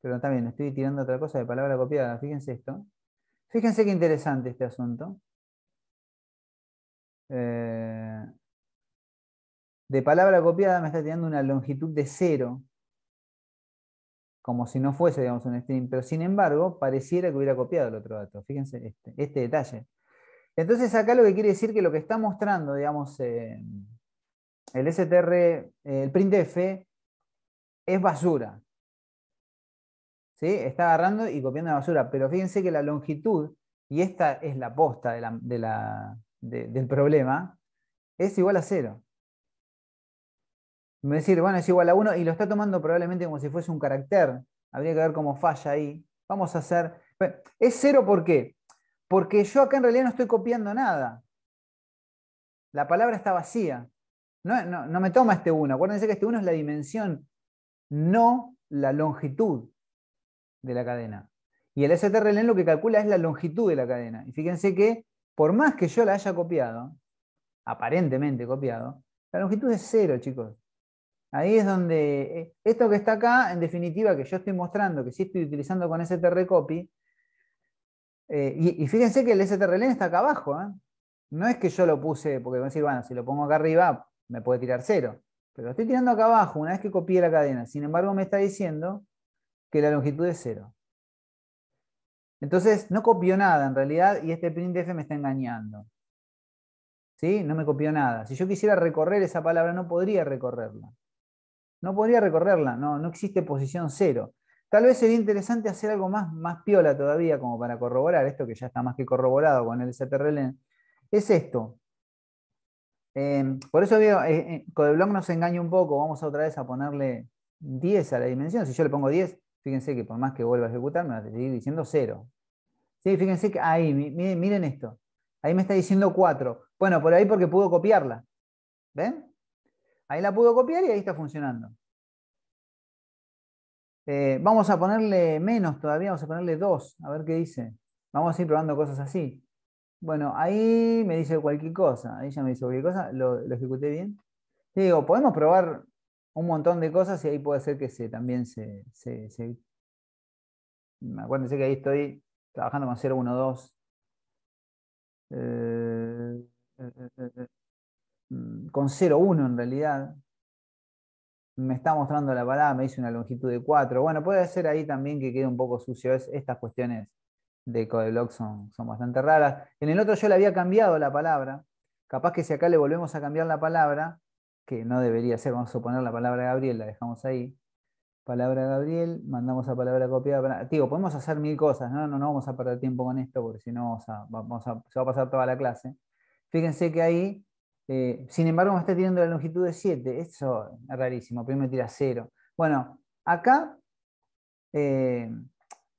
Speaker 1: pero también estoy tirando otra cosa de palabra copiada, fíjense esto. Fíjense qué interesante este asunto. Eh, de palabra copiada me está tirando una longitud de cero, como si no fuese, digamos, un string, pero sin embargo, pareciera que hubiera copiado el otro dato. Fíjense este, este detalle. Entonces, acá lo que quiere decir que lo que está mostrando, digamos, eh, el STR, eh, el printf, es basura. ¿Sí? Está agarrando y copiando la basura, pero fíjense que la longitud, y esta es la posta de la del problema es igual a cero. Me decir, bueno, es igual a 1 y lo está tomando probablemente como si fuese un carácter. Habría que ver cómo falla ahí. Vamos a hacer... es cero ¿por qué? Porque yo acá en realidad no estoy copiando nada. La palabra está vacía. No, no, no me toma este 1. Acuérdense que este 1 es la dimensión, no la longitud de la cadena. Y el STRLN lo que calcula es la longitud de la cadena. Y fíjense que por más que yo la haya copiado, aparentemente copiado, la longitud es cero, chicos. Ahí es donde eh, esto que está acá, en definitiva, que yo estoy mostrando, que sí estoy utilizando con STR eh, y, fíjense que el STR-LEN está acá abajo. ¿eh? No es que yo lo puse, porque a decir, bueno, si lo pongo acá arriba, me puede tirar cero. Pero lo estoy tirando acá abajo, una vez que copié la cadena. Sin embargo, me está diciendo que la longitud es cero. Entonces, no copió nada en realidad y este printf me está engañando. ¿Sí? No me copió nada. Si yo quisiera recorrer esa palabra, no podría recorrerla. No podría recorrerla, no, no existe posición cero. Tal vez sería interesante hacer algo más, más piola todavía, como para corroborar esto que ya está más que corroborado con el STRL. Es esto. Em, por eso veo, eh, eh Codeblock nos engaña un poco. Vamos otra vez a ponerle 10 a la dimensión. Si yo le pongo 10, Fíjense que por más que vuelva a ejecutar, me va a seguir diciendo 0. Sí, fíjense que ahí, miren, esto. Ahí me está diciendo 4. Bueno, por ahí porque pudo copiarla. ¿Ven? Ahí la pudo copiar y ahí está funcionando. Eh, vamos a ponerle menos todavía, vamos a ponerle 2, a ver qué dice. Vamos a ir probando cosas así. Bueno, ahí me dice cualquier cosa, ahí ya me dice cualquier cosa, lo, ejecuté bien. digo, podemos probar un montón de cosas y ahí puede ser que se, también se, se, Acuérdense que ahí estoy trabajando con 012. Eh,
Speaker 2: eh, eh, mm, con
Speaker 1: 0,1 en realidad. Me está mostrando la palabra, me dice una longitud de 4. Bueno, puede ser ahí también que quede un poco sucio. estas cuestiones de Codeblock son, son bastante raras. En el otro yo le había cambiado la palabra. Capaz que si acá le volvemos a cambiar la palabra, que no debería ser, vamos a poner la palabra Gabriel, la dejamos ahí. Palabra Gabriel, mandamos a palabra copiada. Digo, podemos hacer mil cosas, ¿no? No, vamos a perder tiempo con esto porque si no se va a pasar toda la clase. Fíjense que ahí, eh, sin embargo, me está tirando la longitud de 7. Eso es rarísimo, primero tira 0. Bueno, acá, eh,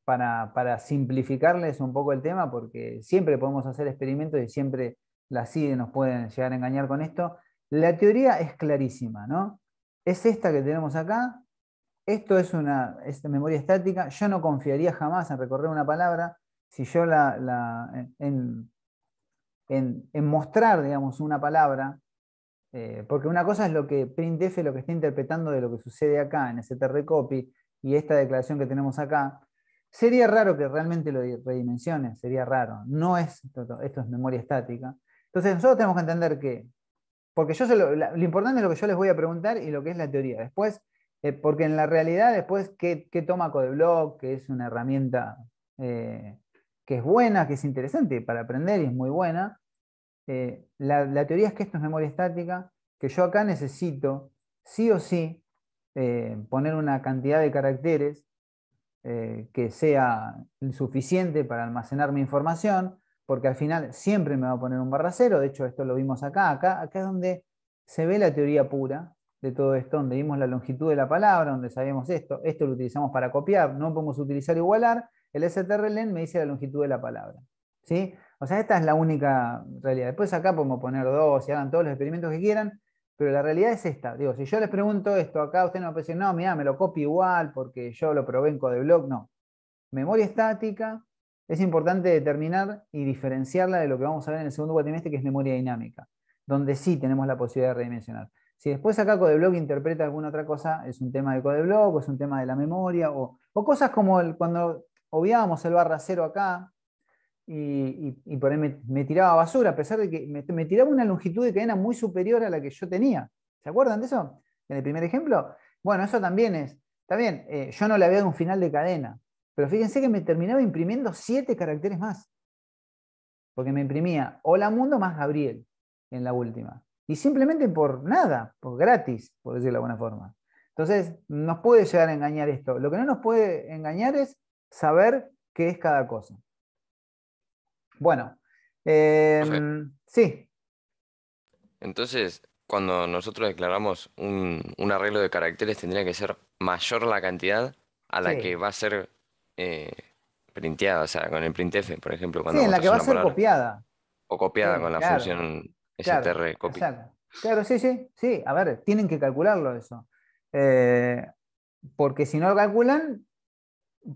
Speaker 1: para, para simplificarles un poco el tema, porque siempre podemos hacer experimentos y siempre las ideas nos pueden llegar a engañar con esto, la teoría es clarísima, ¿no? Es esta que tenemos acá. Esto es una memoria estática. Yo no confiaría jamás en recorrer una palabra si yo la, en, mostrar, digamos, una palabra, eh, porque una cosa es lo que printf lo que está interpretando de lo que sucede acá en ese copy y esta declaración que tenemos acá. Sería raro que realmente lo redimensionen, sería raro. No es esto es memoria estática. Entonces nosotros tenemos que entender que porque yo lo, importante es lo que yo les voy a preguntar y lo que es la teoría. Después, eh, porque en la realidad, después, ¿qué, qué toma CodeBlock, Que es una herramienta eh, que es buena, que es interesante para aprender y es muy buena. Eh, la, teoría es que esto es memoria estática, que yo acá necesito, sí o sí, poner una cantidad de caracteres que sea suficiente para almacenar mi información porque al final siempre me va a poner un barra cero, de hecho esto lo vimos acá, acá, acá es donde se ve la teoría pura de todo esto, donde vimos la longitud de la palabra, donde sabemos esto, esto lo utilizamos para copiar, no podemos utilizar igualar, el strlen me dice la longitud de la palabra. ¿sí? O sea, esta es la única realidad. Después acá podemos poner dos y hagan todos los experimentos que quieran, pero la realidad es esta. Digo, si yo les pregunto esto acá, ustedes no pueden decir, no, mira, me lo copio igual porque yo lo provengo de blog, no. Memoria estática, es importante determinar y diferenciarla de lo que vamos a ver en el segundo cuatrimestre, que es memoria dinámica, donde sí tenemos la posibilidad de redimensionar. Si después acá CodeBlock interpreta alguna otra cosa, es un tema de CodeBlock, o es un tema de la memoria, o, cosas como cuando obviábamos el barra cero acá, y, por ahí me, tiraba basura, a pesar de que me, tiraba una longitud de cadena muy superior a la que yo tenía. ¿Se acuerdan de eso? En el primer ejemplo. Bueno, eso también es. También, eh, yo no le había dado un final de cadena. Pero fíjense que me terminaba imprimiendo siete caracteres más. Porque me imprimía Hola Mundo más Gabriel en la última. Y simplemente por nada, por gratis, por decirlo de alguna forma. Entonces, nos puede llegar a engañar esto. Lo que no nos puede engañar es saber qué es cada cosa. Bueno, em, sí.
Speaker 3: Entonces, cuando nosotros declaramos un, arreglo de caracteres, tendría que ser mayor la cantidad a la que va a ser eh, printeada, o sea, con el printf, por ejemplo. Cuando sí, en la que va a ser
Speaker 1: copiada.
Speaker 3: O copiada con la función strcopy.
Speaker 1: Claro, sí, sí, sí. A ver, tienen que calcularlo eso. Eh, porque si no lo calculan,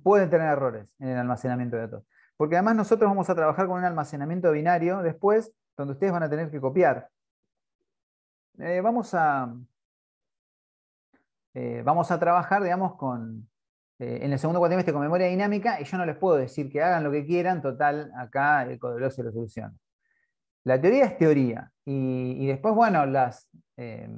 Speaker 1: pueden tener errores en el almacenamiento de datos. Porque además nosotros vamos a trabajar con un almacenamiento binario después, donde ustedes van a tener que copiar. Eh, vamos a... Eh, vamos a trabajar, digamos, con, eh, en el segundo cuatrimestre con memoria dinámica y yo no les puedo decir que hagan lo que quieran, total, acá el Codelo se lo soluciona. La teoría es teoría y, después, bueno, las, eh,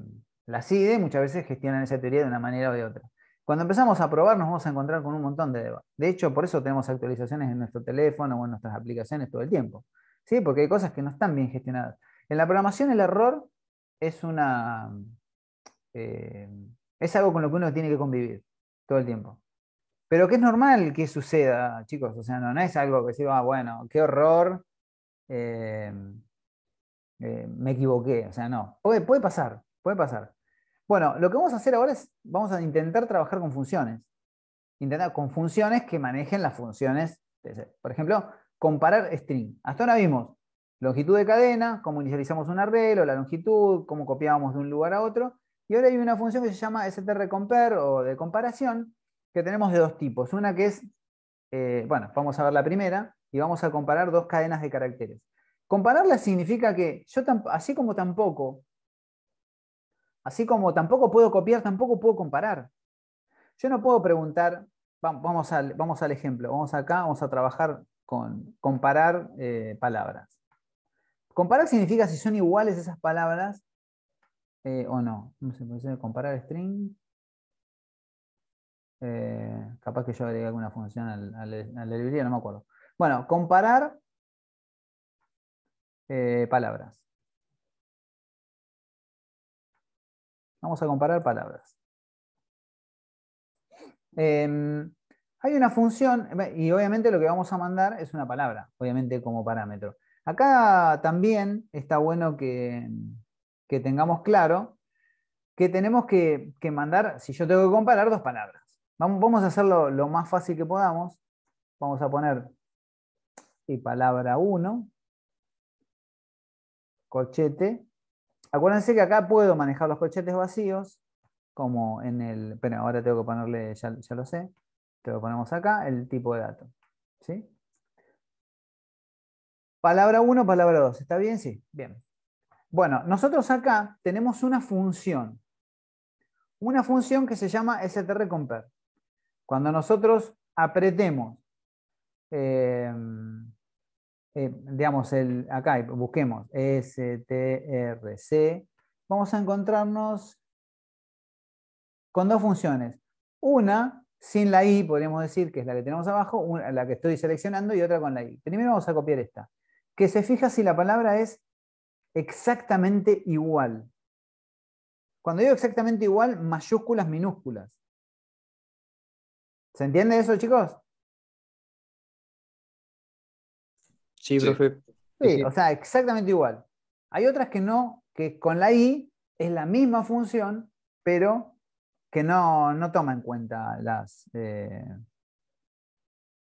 Speaker 1: las IDE muchas veces gestionan esa teoría de una manera o de otra. Cuando empezamos a probar nos vamos a encontrar con un montón de debates. De hecho, por eso tenemos actualizaciones en nuestro teléfono o en nuestras aplicaciones todo el tiempo. ¿sí? Porque hay cosas que no están bien gestionadas. En la programación el error es una... Eh, es algo con lo que uno tiene que convivir todo el tiempo. Pero que es normal que suceda, chicos. O sea, no, es algo que se ah, bueno, qué horror, eh, eh, me equivoqué. O sea, no. Puede, pasar, puede pasar. Bueno, lo que vamos a hacer ahora es, vamos a intentar trabajar con funciones. Intentar con funciones que manejen las funciones. Por ejemplo, comparar string. Hasta ahora vimos longitud de cadena, cómo inicializamos un arreglo, la longitud, cómo copiábamos de un lugar a otro. Y ahora hay una función que se llama strcompare o de comparación, que tenemos de dos tipos. Una que es, eh, bueno, vamos a ver la primera y vamos a comparar dos cadenas de caracteres. Compararla significa que yo, así como tampoco, así como tampoco puedo copiar, tampoco puedo comparar. Yo no puedo preguntar, vamos al, vamos al ejemplo, vamos acá, vamos a trabajar con comparar eh, palabras. Comparar significa si son iguales esas palabras eh, o no. No sé, comparar string. Eh, capaz que yo agregué alguna función al, a la librería, no me acuerdo. Bueno, comparar
Speaker 2: eh, palabras. Vamos a comparar palabras. Em,
Speaker 1: hay una función, y obviamente lo que vamos a mandar es una palabra, obviamente como parámetro. Acá también está bueno que, tengamos claro que tenemos que, que mandar, si yo tengo que comparar, dos palabras. Vamos a hacerlo lo más fácil que podamos. Vamos a poner y palabra 1, cochete. Acuérdense que acá puedo manejar los cochetes vacíos, como en el... Pero ahora tengo que ponerle, ya, ya lo sé, te lo ponemos acá, el tipo de dato. ¿sí? Palabra 1, palabra 2. ¿Está bien? Sí, bien. Bueno, nosotros acá tenemos una función. Una función que se llama strcompare. Cuando nosotros apretemos, em, em, digamos, el, acá busquemos STRC, vamos a encontrarnos con dos funciones. Una sin la I, podríamos decir, que es la que tenemos abajo, la que estoy seleccionando y otra con la I. Primero vamos a copiar esta, que se fija si la palabra es exactamente igual.
Speaker 2: Cuando digo exactamente igual, mayúsculas, minúsculas. ¿Se entiende eso, chicos? Sí, profe.
Speaker 1: Sí, o sea, exactamente igual. Hay otras que no, que con la I es la misma función, pero que no, toma en cuenta las eh,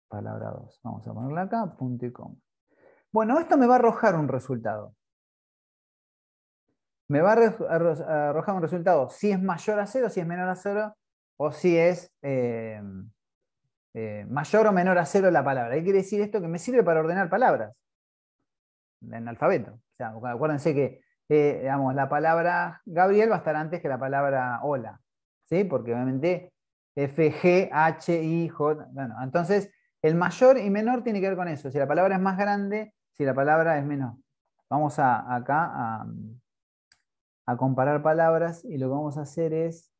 Speaker 1: palabras. Vamos a ponerla acá, punto y coma. Bueno, esto me va a arrojar un resultado. Me va a arrojar un resultado si es mayor a cero, si es menor a cero o si es eh, eh, mayor o menor a cero la palabra. ¿Qué quiere decir esto? Que me sirve para ordenar palabras en alfabeto. O sea, acuérdense que eh, la palabra Gabriel va a estar antes que la palabra hola, ¿sí? porque obviamente F, G, H, I, J. Bueno, entonces el mayor y menor tiene que ver con eso. Si la palabra es más grande, si la palabra es menor. Vamos acá a comparar palabras y lo que vamos a hacer es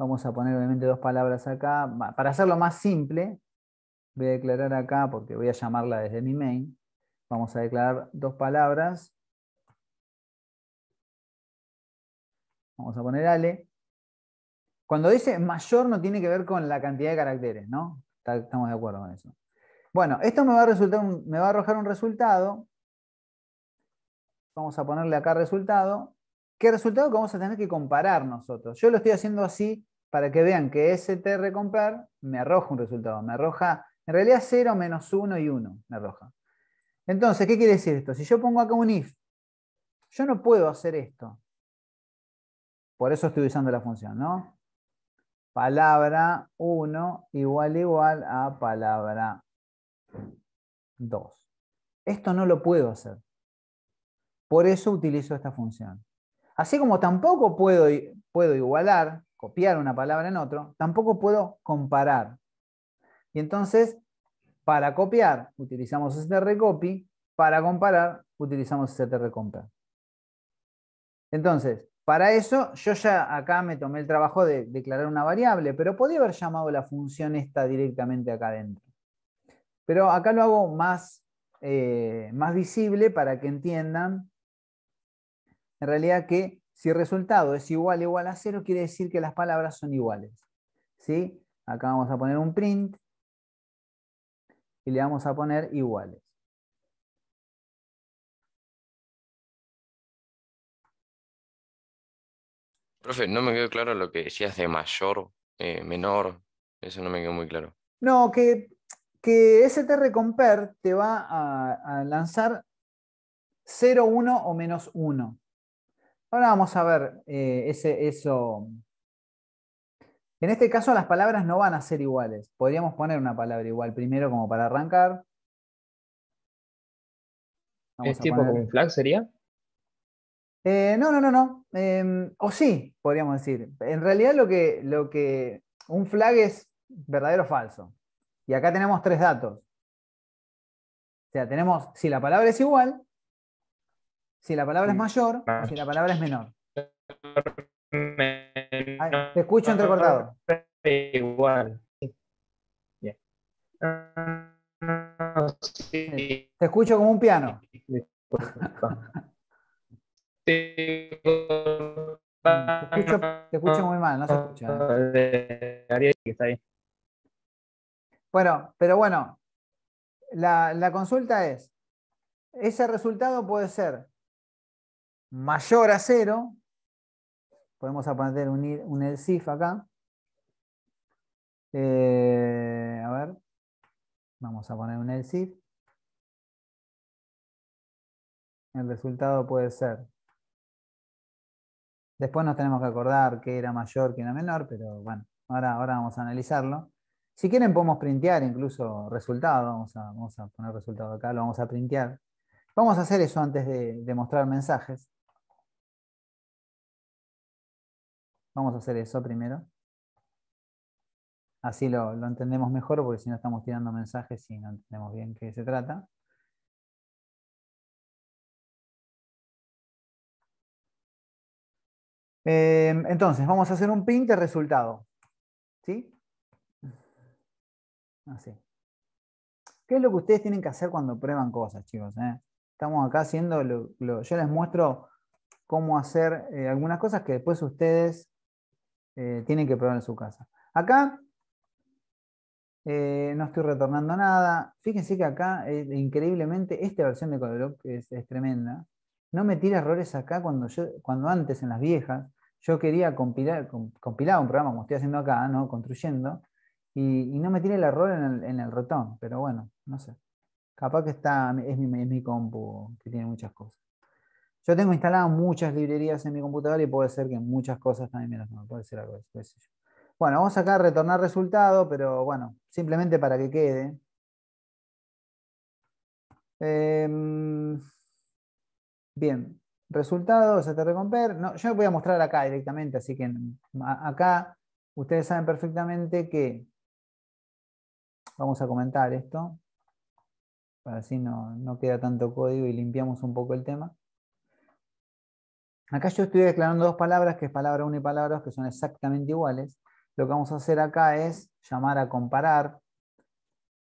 Speaker 1: Vamos a poner obviamente dos palabras acá. Para hacerlo más simple, voy a declarar acá, porque voy a llamarla desde mi main. Vamos a declarar dos palabras. Vamos a poner ale. Cuando dice mayor no tiene que ver con la cantidad de caracteres, ¿no? Estamos de acuerdo con eso. Bueno, esto me va a, resultar, me va a arrojar un resultado. Vamos a ponerle acá resultado. ¿Qué resultado que vamos a tener que comparar nosotros? Yo lo estoy haciendo así para que vean que str comprar me arroja un resultado, me arroja en realidad 0, menos 1 y 1 me arroja. Entonces, ¿qué quiere decir esto? Si yo pongo acá un if, yo no puedo hacer esto. Por eso estoy usando la función, ¿no? Palabra 1 igual igual a palabra 2. Esto no lo puedo hacer. Por eso utilizo esta función. Así como tampoco puedo, puedo igualar, copiar una palabra en otro, tampoco puedo comparar. Y entonces, para copiar utilizamos este recopy para comparar utilizamos strcompare. Este entonces, para eso yo ya acá me tomé el trabajo de declarar una variable, pero podía haber llamado la función esta directamente acá adentro. Pero acá lo hago más, eh, más visible para que entiendan en realidad que si el resultado es igual igual a cero, quiere decir que las palabras son iguales. Acá vamos a poner un
Speaker 2: print y le vamos a poner iguales. Profe, no me quedó claro lo que decías de mayor, eh, menor, eso no me quedó muy claro.
Speaker 1: No, que, que STR Compare te va a lanzar 0, 1 o menos 1. Ahora vamos a ver eh, ese, eso. En este caso las palabras no van a ser iguales. Podríamos poner una palabra igual primero como para arrancar.
Speaker 3: ¿Es tipo como un flag sería?
Speaker 1: Eh, no, no, no, no. Em, o sí, podríamos decir. En realidad lo que, lo que un flag es verdadero o falso. Y acá tenemos tres datos. O sea, tenemos si la palabra es igual, si la palabra es mayor, si la palabra es menor.
Speaker 2: te escucho entrecortado. Igual. Te
Speaker 1: escucho como un piano.
Speaker 2: [laughs] Te escucho, muy mal, no se escucha. ¿eh?
Speaker 1: Bueno, pero bueno, la, la consulta es, ese resultado puede ser mayor a cero, podemos aprender un, un ELSIF acá. Eh,
Speaker 2: a ver, vamos a poner un ELSIF. El resultado puede ser. Después nos
Speaker 1: tenemos que acordar que era mayor, que era menor, pero bueno, ahora, ahora vamos a analizarlo. Si quieren podemos printear incluso resultado, vamos a, vamos a poner resultado acá, lo vamos a printear. Vamos a hacer eso antes de mostrar mensajes. Vamos a hacer eso primero. Así lo, entendemos
Speaker 2: mejor, porque si no estamos tirando mensajes y no entendemos bien qué se trata. Em, entonces, vamos a hacer un pin de resultado. ¿Sí?
Speaker 1: Así. ¿Qué es lo que ustedes tienen que hacer cuando prueban cosas, chicos? Eh? Estamos acá haciendo, yo les muestro cómo hacer eh, algunas cosas que después ustedes eh, tienen que probar en su casa. Acá eh, no estoy retornando nada. Fíjense que acá, eh, increíblemente, esta versión de Codeblock es, tremenda. No me tira errores acá cuando, yo, cuando antes, en las viejas, yo quería compilar, un programa como estoy haciendo acá, ¿no? construyendo, y, no me tira el error en el, rotón. Pero bueno, no sé. Capaz que está, es mi compu que tiene muchas cosas. Yo tengo instaladas muchas librerías en mi computadora y puede ser que muchas cosas también me las puede ser algo Bueno, vamos acá a retornar resultado, pero bueno, simplemente para que quede. Em, bien, resultados se te recomper. No, yo voy a mostrar acá directamente, así que acá ustedes saben perfectamente que vamos a comentar esto, para así no, no queda tanto código y limpiamos un poco el tema. Acá yo estoy declarando dos palabras, que es palabra 1 y palabra 2, que son exactamente iguales. Lo que vamos a hacer acá es llamar a comparar.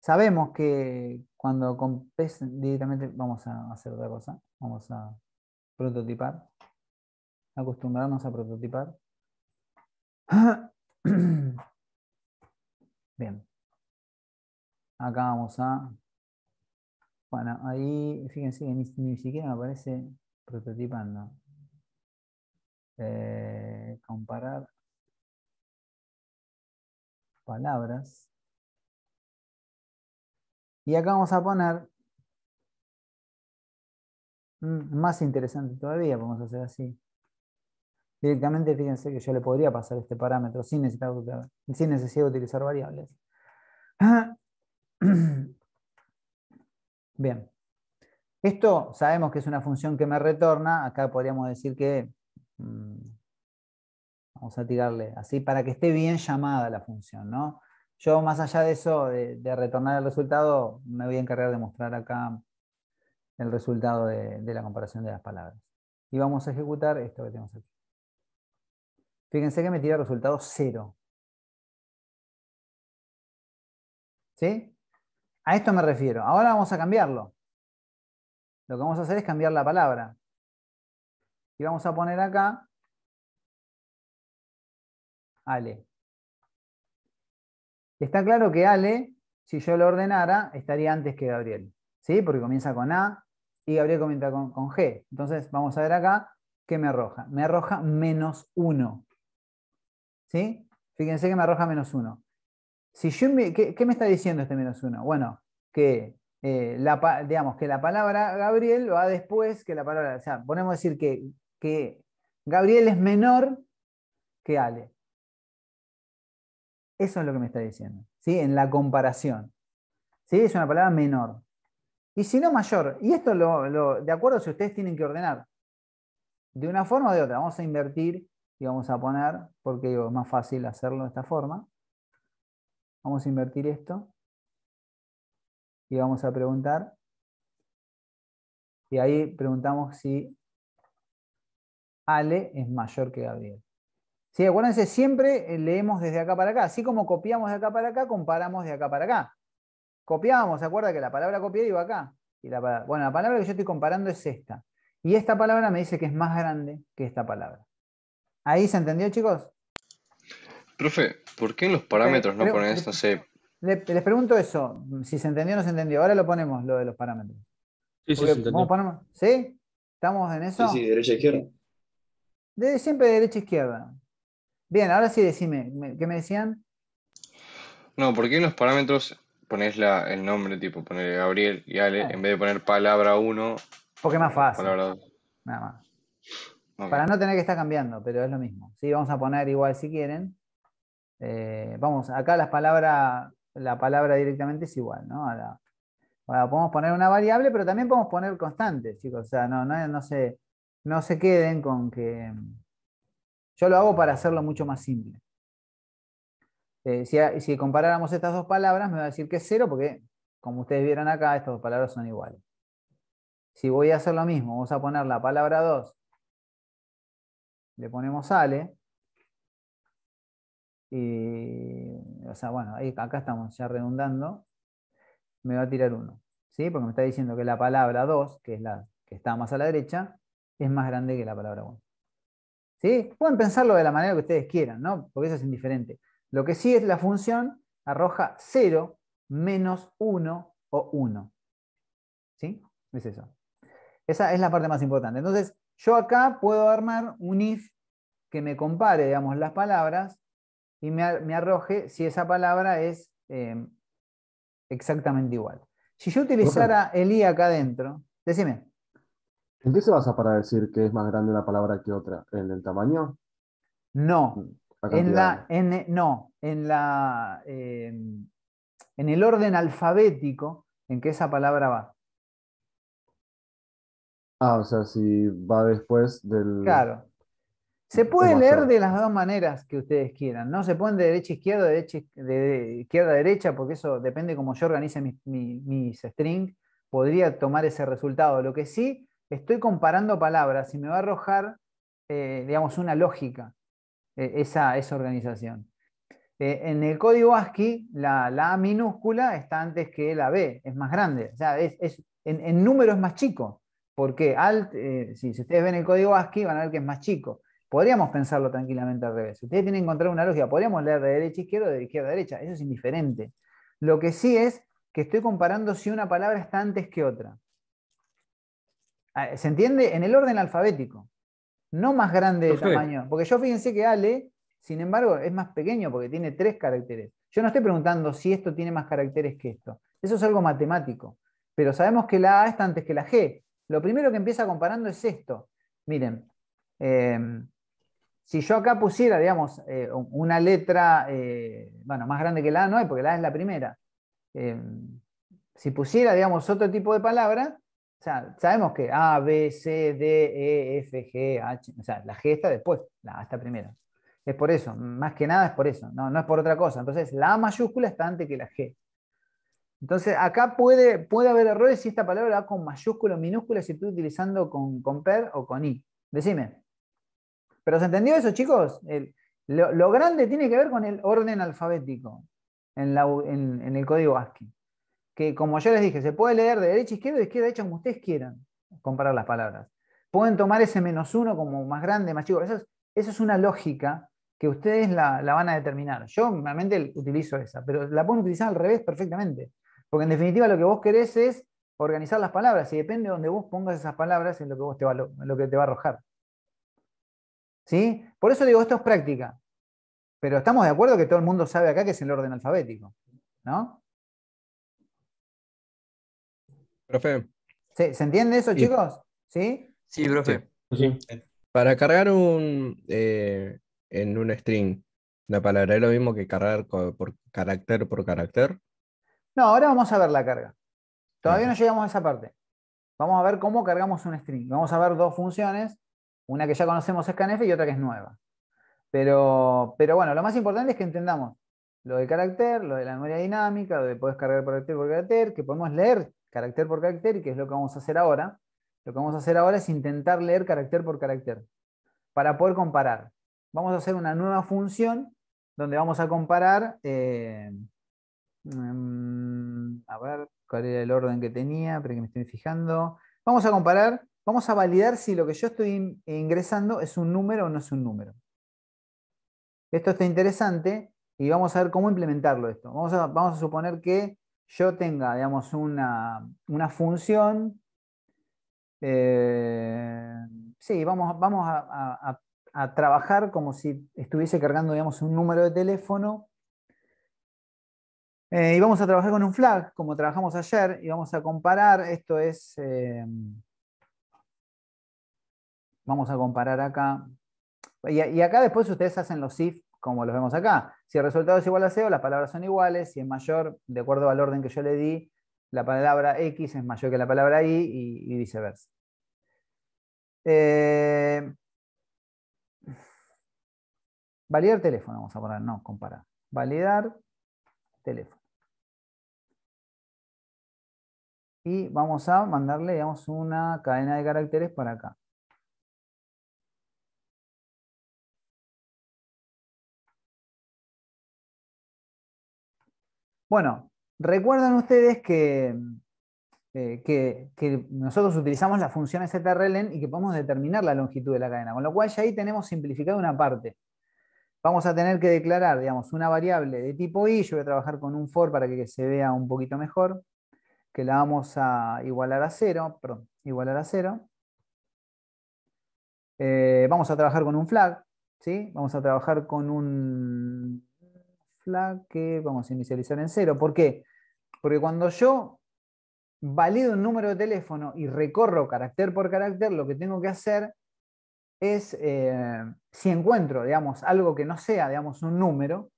Speaker 1: Sabemos que cuando directamente, vamos a hacer otra cosa, vamos a prototipar, acostumbrarnos a prototipar.
Speaker 2: [coughs]
Speaker 1: Bien. Acá vamos a... Bueno, ahí, fíjense que
Speaker 2: ni, siquiera me aparece prototipando. Eh, comparar palabras. Y acá vamos a poner mm, más interesante todavía, vamos a hacer así. Directamente
Speaker 1: fíjense que yo le podría pasar este parámetro sin sin necesidad de utilizar variables.
Speaker 2: [clears throat]
Speaker 1: Bien. Esto sabemos que es una función que me retorna. Acá podríamos decir que Mm. Vamos a tirarle así para que esté bien llamada la función, Yo más allá de eso, de, retornar el resultado, me voy a encargar de mostrar acá el resultado
Speaker 2: de, la comparación de las palabras. Y vamos a ejecutar esto que tenemos aquí. Fíjense que me tira resultado cero ¿Sí? A esto me refiero. Ahora vamos a cambiarlo. Lo que vamos a hacer es cambiar la palabra. Y vamos a poner acá Ale. Está claro que
Speaker 1: Ale, si yo lo ordenara, estaría antes que Gabriel. ¿Sí? Porque comienza con A y Gabriel comienza con, G. Entonces vamos a ver acá qué me arroja. Me arroja menos 1. ¿Sí? Fíjense que me arroja menos 1. Si ¿qué, me está diciendo este menos 1? Bueno, que, eh, la, digamos, que la palabra Gabriel va después que la palabra... O sea, ponemos decir que que Gabriel es menor que Ale. Eso es lo que me está diciendo, ¿sí? en la comparación. ¿sí? Es una palabra menor. Y si no mayor, y esto lo, de acuerdo si ustedes tienen que ordenar, de una forma o de otra, vamos a invertir y vamos a poner, porque digo, es más fácil hacerlo de esta forma, vamos a invertir esto y vamos a preguntar, y ahí preguntamos si Ale es mayor que Gabriel. Sí, acuérdense, siempre eh, leemos desde acá para acá. Así como copiamos de acá para acá, comparamos de acá para acá. Copiamos, ¿se acuerda que la palabra copiar iba acá? Y la bueno, la palabra que yo estoy comparando es esta. Y esta palabra me dice que es más grande que esta palabra. ¿Ahí se entendió, chicos?
Speaker 3: Profe, ¿por qué los parámetros no ponen esto?
Speaker 1: Les, pregunto eso, si se entendió o no se entendió. Ahora lo ponemos, lo de los parámetros.
Speaker 2: Sí, sí, se entendió.
Speaker 1: ¿Sí? ¿Estamos en eso? Sí, sí, derecha izquierda. De, siempre de derecha a izquierda. Bien, ahora sí decime, ¿qué me decían?
Speaker 3: No, porque en los parámetros ponés el nombre, tipo, poner Gabriel y Ale, ah. en vez de poner palabra 1?
Speaker 1: Porque es más fácil.
Speaker 3: Nada más.
Speaker 1: Para no tener que estar cambiando, pero es lo mismo. Sí, vamos a poner igual si quieren. Eh, vamos, acá las palabras, la palabra directamente es igual, ¿no? podemos poner una variable, pero también podemos poner constantes, chicos. O sea, no, no, no, no se queden con que mm, yo lo hago para hacerlo mucho más simple. Eh, si, comparáramos estas dos palabras, me va a decir que es cero porque, como ustedes vieron acá, estas dos palabras son iguales. Si voy a hacer lo mismo, vamos a poner la palabra 2, le ponemos sale. Y, o sea, bueno, acá estamos ya redundando. Me va a tirar 1. ¿sí? Porque me está diciendo que la palabra 2, que es la que está más a la derecha, es más grande que la palabra 1 ¿Sí? Pueden pensarlo de la manera que ustedes quieran, ¿no? Porque eso es indiferente. Lo que sí es la función arroja 0 menos 1 o 1. ¿Sí? Es eso. Esa es la parte más importante. Entonces, yo acá puedo armar un if que me compare, digamos, las palabras y me, arroje si esa palabra es em, exactamente igual. Si yo utilizara el i acá adentro,
Speaker 3: decime. ¿En qué se basa para decir que es más grande una palabra que otra? ¿En el tamaño? No. Mm, en la,
Speaker 1: no, en, la, em, en el orden alfabético en que esa palabra va.
Speaker 3: Ah, o sea, si va después del... Claro.
Speaker 1: Se puede leer de las dos maneras que ustedes quieran, ¿no? Se pueden de derecha a izquierda, de, izquierda a derecha, porque eso depende cómo yo organice mis, strings. string, podría tomar ese resultado. Lo que sí estoy comparando palabras y me va a arrojar, eh, digamos, una lógica eh, esa, organización. Eh, en el código ASCII, la, la, A minúscula está antes que la B, es más grande, o sea, es, en, número es más chico, porque alt, si ustedes ven el código ASCII van a ver que es más chico. Podríamos pensarlo tranquilamente al revés. Ustedes tienen que encontrar una lógica. Podríamos leer de derecha a izquierda o de izquierda a derecha. Eso es indiferente. Lo que sí es que estoy comparando si una palabra está antes que otra. Ah, se entiende en el orden alfabético, no más grande de tamaño. Porque yo fíjense que Ale, sin embargo, es más pequeño porque tiene tres caracteres. Yo no estoy preguntando si esto tiene más caracteres que esto. Eso es algo matemático. Pero sabemos que la A está antes que la G. Lo primero que empieza comparando es esto. Miren, em, si yo acá pusiera, digamos, eh, una letra, eh, bueno, más grande que la A no hay, porque la A es la primera. Em, si pusiera, digamos, otro tipo de palabra, o sea, sabemos que A, B, C, D, E, F, G, H, o sea, la G está después, la A está primero. Es por eso, más que nada es por eso, no, es por otra cosa. Entonces, la A mayúscula está antes que la G. Entonces, acá puede, puede haber errores si esta palabra va con mayúscula o minúscula, si estoy utilizando con, con per o con i. Decime. ¿Pero se entendió eso, chicos? lo, grande tiene que ver con el orden alfabético en, en el código ASCII que como yo les dije, se puede leer de derecha a izquierda, de izquierda a derecha, como ustedes quieran, comparar las palabras. Pueden tomar ese menos uno como más grande, más chico. Eso es, una lógica que ustedes la, van a determinar. Yo normalmente utilizo esa, pero la pueden utilizar al revés perfectamente. Porque en definitiva lo que vos querés es organizar las palabras y depende de donde vos pongas esas palabras en lo que, vos te va, lo, que te va a arrojar. ¿Sí? Por eso digo, esto es práctica. Pero estamos de acuerdo que todo el mundo sabe acá que es el orden alfabético. ¿No? Profe. ¿Se, ¿se entiende eso, chicos?
Speaker 3: ¿Sí? Sí, profe. Para cargar un eh, en un string, la palabra es lo mismo que cargar por carácter por carácter.
Speaker 1: No, ahora vamos a ver la carga. Todavía no llegamos a esa parte. Vamos a ver cómo cargamos un string. Vamos a ver dos funciones, una que ya conocemos scanf y otra que es nueva. Pero, pero bueno, lo más importante es que entendamos lo de carácter, lo de la memoria dinámica, lo de poder cargar por carácter por carácter, que podemos leer carácter por carácter, y que es lo que vamos a hacer ahora. Lo que vamos a hacer ahora es intentar leer carácter por carácter, para poder comparar. Vamos a hacer una nueva función donde vamos a comparar, eh, mm, a ver, cuál era el orden que tenía, pero que me estoy fijando. Vamos a comparar, vamos a validar si lo que yo estoy ingresando es un número o no es un número. Esto está interesante y vamos a ver cómo implementarlo esto. Vamos vamos a suponer que yo tenga, digamos, una, función, eh, sí, vamos, vamos a, trabajar como si estuviese cargando, digamos, un número de teléfono. Eh, y vamos a trabajar con un flag, como trabajamos ayer, y vamos a comparar, esto es, eh, vamos a comparar acá, y, y acá después ustedes hacen los if como los vemos acá. Si el resultado es igual a cero, las palabras son iguales. Si es mayor, de acuerdo al orden que yo le di, la palabra X es mayor que la palabra Y y, viceversa. Eh, validar teléfono, vamos a poner, no, comparar. Validar teléfono.
Speaker 2: Y vamos a mandarle, digamos, una cadena de caracteres para acá. Bueno, recuerdan ustedes eh, que, nosotros utilizamos la
Speaker 1: función strlen y que podemos determinar la longitud de la cadena, con lo cual ya ahí tenemos simplificado una parte. Vamos a tener que declarar, digamos, una variable de tipo i, yo voy a trabajar con un for para que se vea un poquito mejor, que la vamos a igualar a cero, perdón, igualar a cero. Eh, vamos a trabajar con un flag, ¿sí? Vamos a trabajar con un flag que vamos a inicializar en cero. ¿Por qué? Porque cuando yo valido un número de teléfono y recorro carácter por carácter, lo que tengo que hacer es, eh, si encuentro, digamos, algo que no sea, digamos, un número,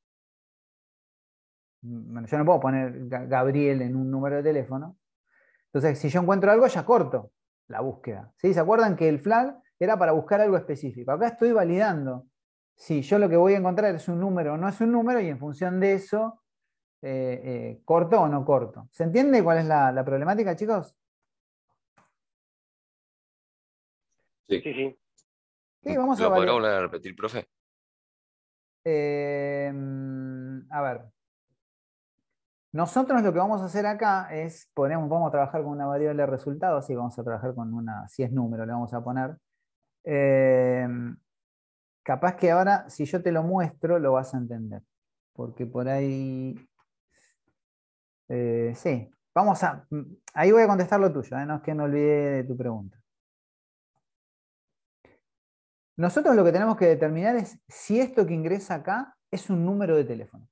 Speaker 1: mm, bueno, yo no puedo poner Gabriel en un número de teléfono, entonces si yo encuentro algo, ya corto la búsqueda. ¿Se acuerdan que el flag era para buscar algo específico? Acá estoy validando si yo lo que voy a encontrar es un número o no es un número, y en función de eso, eh, eh, corto o no corto. ¿Se entiende cuál es la, problemática, chicos? Sí. sí, sí. sí vamos a
Speaker 2: podrá repetir, profe? Em, a ver. Nosotros
Speaker 1: lo que vamos a hacer acá es, podemos, vamos a trabajar con una variable de resultados, y vamos a trabajar con una, si es número, le vamos a poner. Em, capaz que ahora, si yo te lo muestro, lo vas a entender. Porque por ahí. Eh, sí, vamos a. Mm, ahí voy a contestar lo tuyo, eh, no es que me olvide de tu pregunta. Nosotros lo que tenemos que determinar es si esto que ingresa acá es un número de teléfono.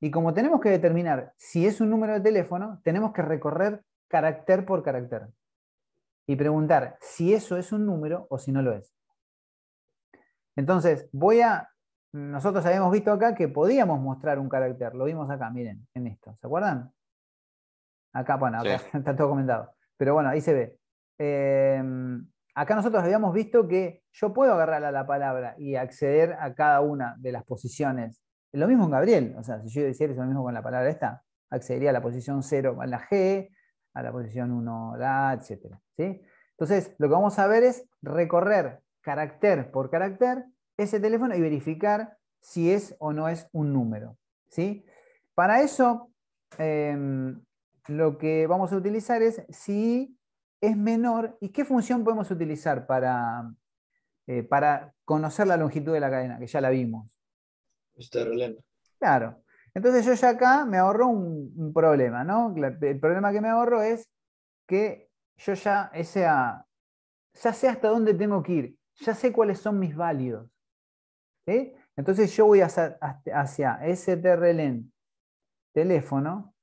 Speaker 1: Y como tenemos que determinar si es un número de teléfono, tenemos que recorrer carácter por carácter y preguntar si eso es un número o si no lo es. Entonces, voy a, nosotros habíamos visto acá que podíamos mostrar un carácter, lo vimos acá, miren, en esto, ¿se acuerdan? Acá, bueno, acá [laughs] está todo comentado, pero bueno, ahí se ve. Em, acá nosotros habíamos visto que yo puedo agarrar a la palabra y acceder a cada una de las posiciones. Lo mismo en Gabriel, o sea, si yo hiciera lo mismo con la palabra esta, accedería a la posición 0 a la G, a la posición 1 la A, etc. ¿sí? Entonces, lo que vamos a ver es recorrer carácter por carácter ese teléfono y verificar si es o no es un número. ¿sí? Para eso, em, lo que vamos a utilizar es si es menor y qué función podemos utilizar para, eh, para conocer la longitud de la cadena, que ya la vimos. Está claro. Entonces yo ya acá me ahorro un, problema, ¿no? El problema que me ahorro es que yo ya, ya sé hasta dónde tengo que ir ya sé cuáles son mis válidos. Entonces yo voy hacia, hacia strlen teléfono.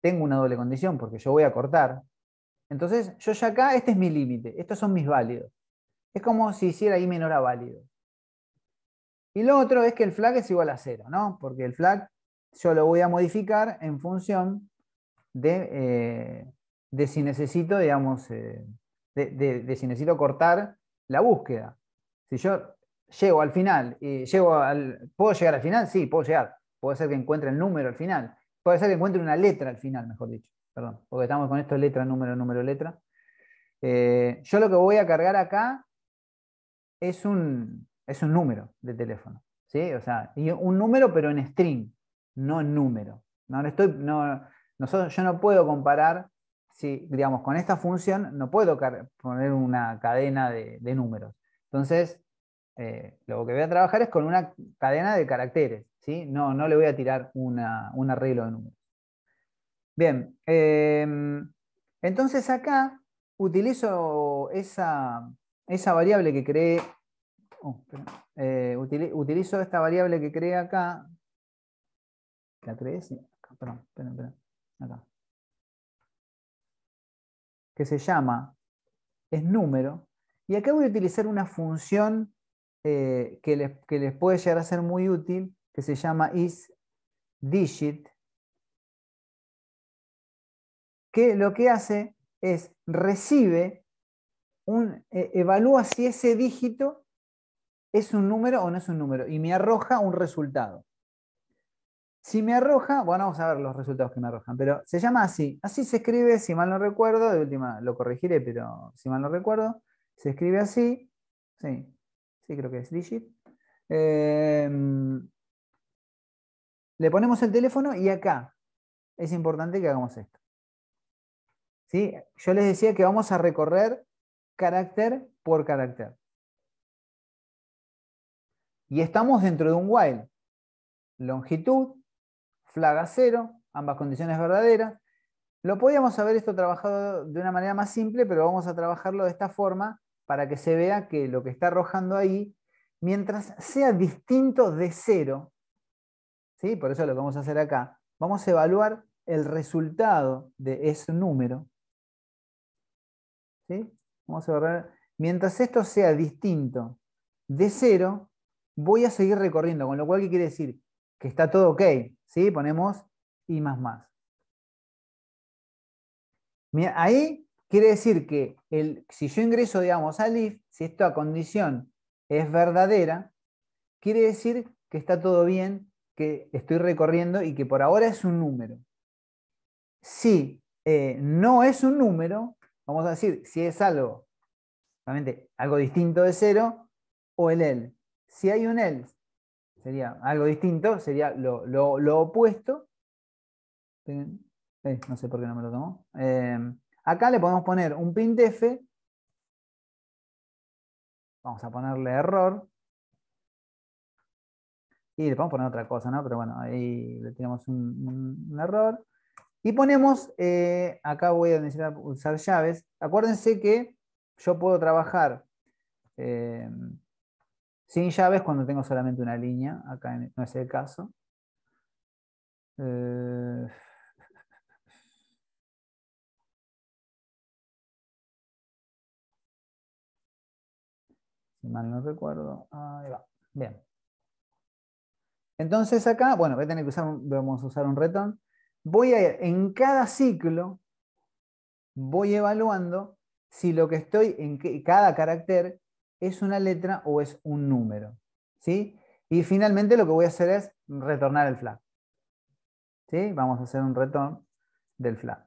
Speaker 1: Tengo una doble condición porque yo voy a cortar. Entonces yo ya acá, este es mi límite, estos son mis válidos. Es como si hiciera I menor a válido. Y lo otro es que el flag es igual a cero, ¿no? Porque el flag yo lo voy a modificar en función de, eh, de si necesito, digamos, eh, de, si necesito cortar la búsqueda. Si yo llego al final, llego al, ¿puedo llegar al final? Sí, puedo llegar. Puede ser que encuentre el número al final. Puede ser que encuentre una letra al final, mejor dicho. Perdón, porque estamos con esto letra, número, número, letra. Eh, yo lo que voy a cargar acá es un, es un número de teléfono. ¿sí? O sea, y un número pero en string, no en número. estoy, no, nosotros, yo no puedo comparar digamos, con esta función no puedo poner una cadena de, números. Entonces, eh, lo que voy a trabajar es con una cadena de caracteres. No, no le voy a tirar un arreglo de números. Bien, em, entonces acá utilizo esa, variable que creé, oh, eh, utilizo esta variable que creé
Speaker 2: acá, ¿la creé? Sí, acá, perdón, perdón, perdón, acá que se llama es número, y acá
Speaker 1: voy a utilizar una función eh, que, les, puede llegar a ser muy útil, que se llama isDigit, que lo que hace es recibe, un, e, evalúa si ese dígito es un número o no es un número, y me arroja un resultado. Si me arroja, bueno, vamos a ver los resultados que me arrojan, pero se llama así. Así se escribe, si mal no recuerdo, de última lo corregiré, pero si mal no recuerdo, se escribe así. Sí, sí, creo que es digit. Em, le ponemos el teléfono y acá es importante que hagamos esto. Yo les decía que vamos a recorrer carácter por carácter. Y estamos dentro de un while. Longitud, flaga cero. ambas condiciones verdaderas. Lo podíamos haber esto trabajado de una manera más simple, pero vamos a trabajarlo de esta forma para que se vea que lo que está arrojando ahí, mientras sea distinto de cero. ¿sí? por eso lo que vamos a hacer acá, vamos a evaluar el resultado de ese número. ¿sí? Vamos a evaluar, mientras esto sea distinto de cero. voy a seguir recorriendo, con lo cual, ¿qué quiere decir? Que está todo ok, ¿sí? Ponemos y más más. ahí quiere decir que el, si yo ingreso, digamos, al if, si a condición es verdadera, quiere decir que está todo bien, que estoy recorriendo y que por ahora es un número. Si eh, no es un número, vamos a decir, si es algo, realmente algo distinto de cero, o el else. Si hay un else sería algo distinto, sería lo, opuesto. Eh, no sé por qué no me lo
Speaker 2: tomó. Em, acá le podemos poner un printf. Vamos a ponerle error. Y le podemos poner
Speaker 1: otra cosa, ¿no? Pero bueno, ahí le tenemos un, error. Y ponemos, eh, acá voy a necesitar usar llaves. Acuérdense que yo puedo trabajar em, sin llaves cuando tengo solamente una línea, acá no es el
Speaker 2: caso. Eh, [laughs] si mal no recuerdo, ahí va, bien.
Speaker 1: Entonces acá, bueno, voy a tener que usar, un, vamos a usar un retón. Voy a ir, en cada ciclo, voy evaluando si lo que estoy, en cada carácter, es una letra o es un número. ¿sí? Y finalmente lo que voy a hacer es retornar el flag. ¿sí? Vamos a hacer un retorno del flag.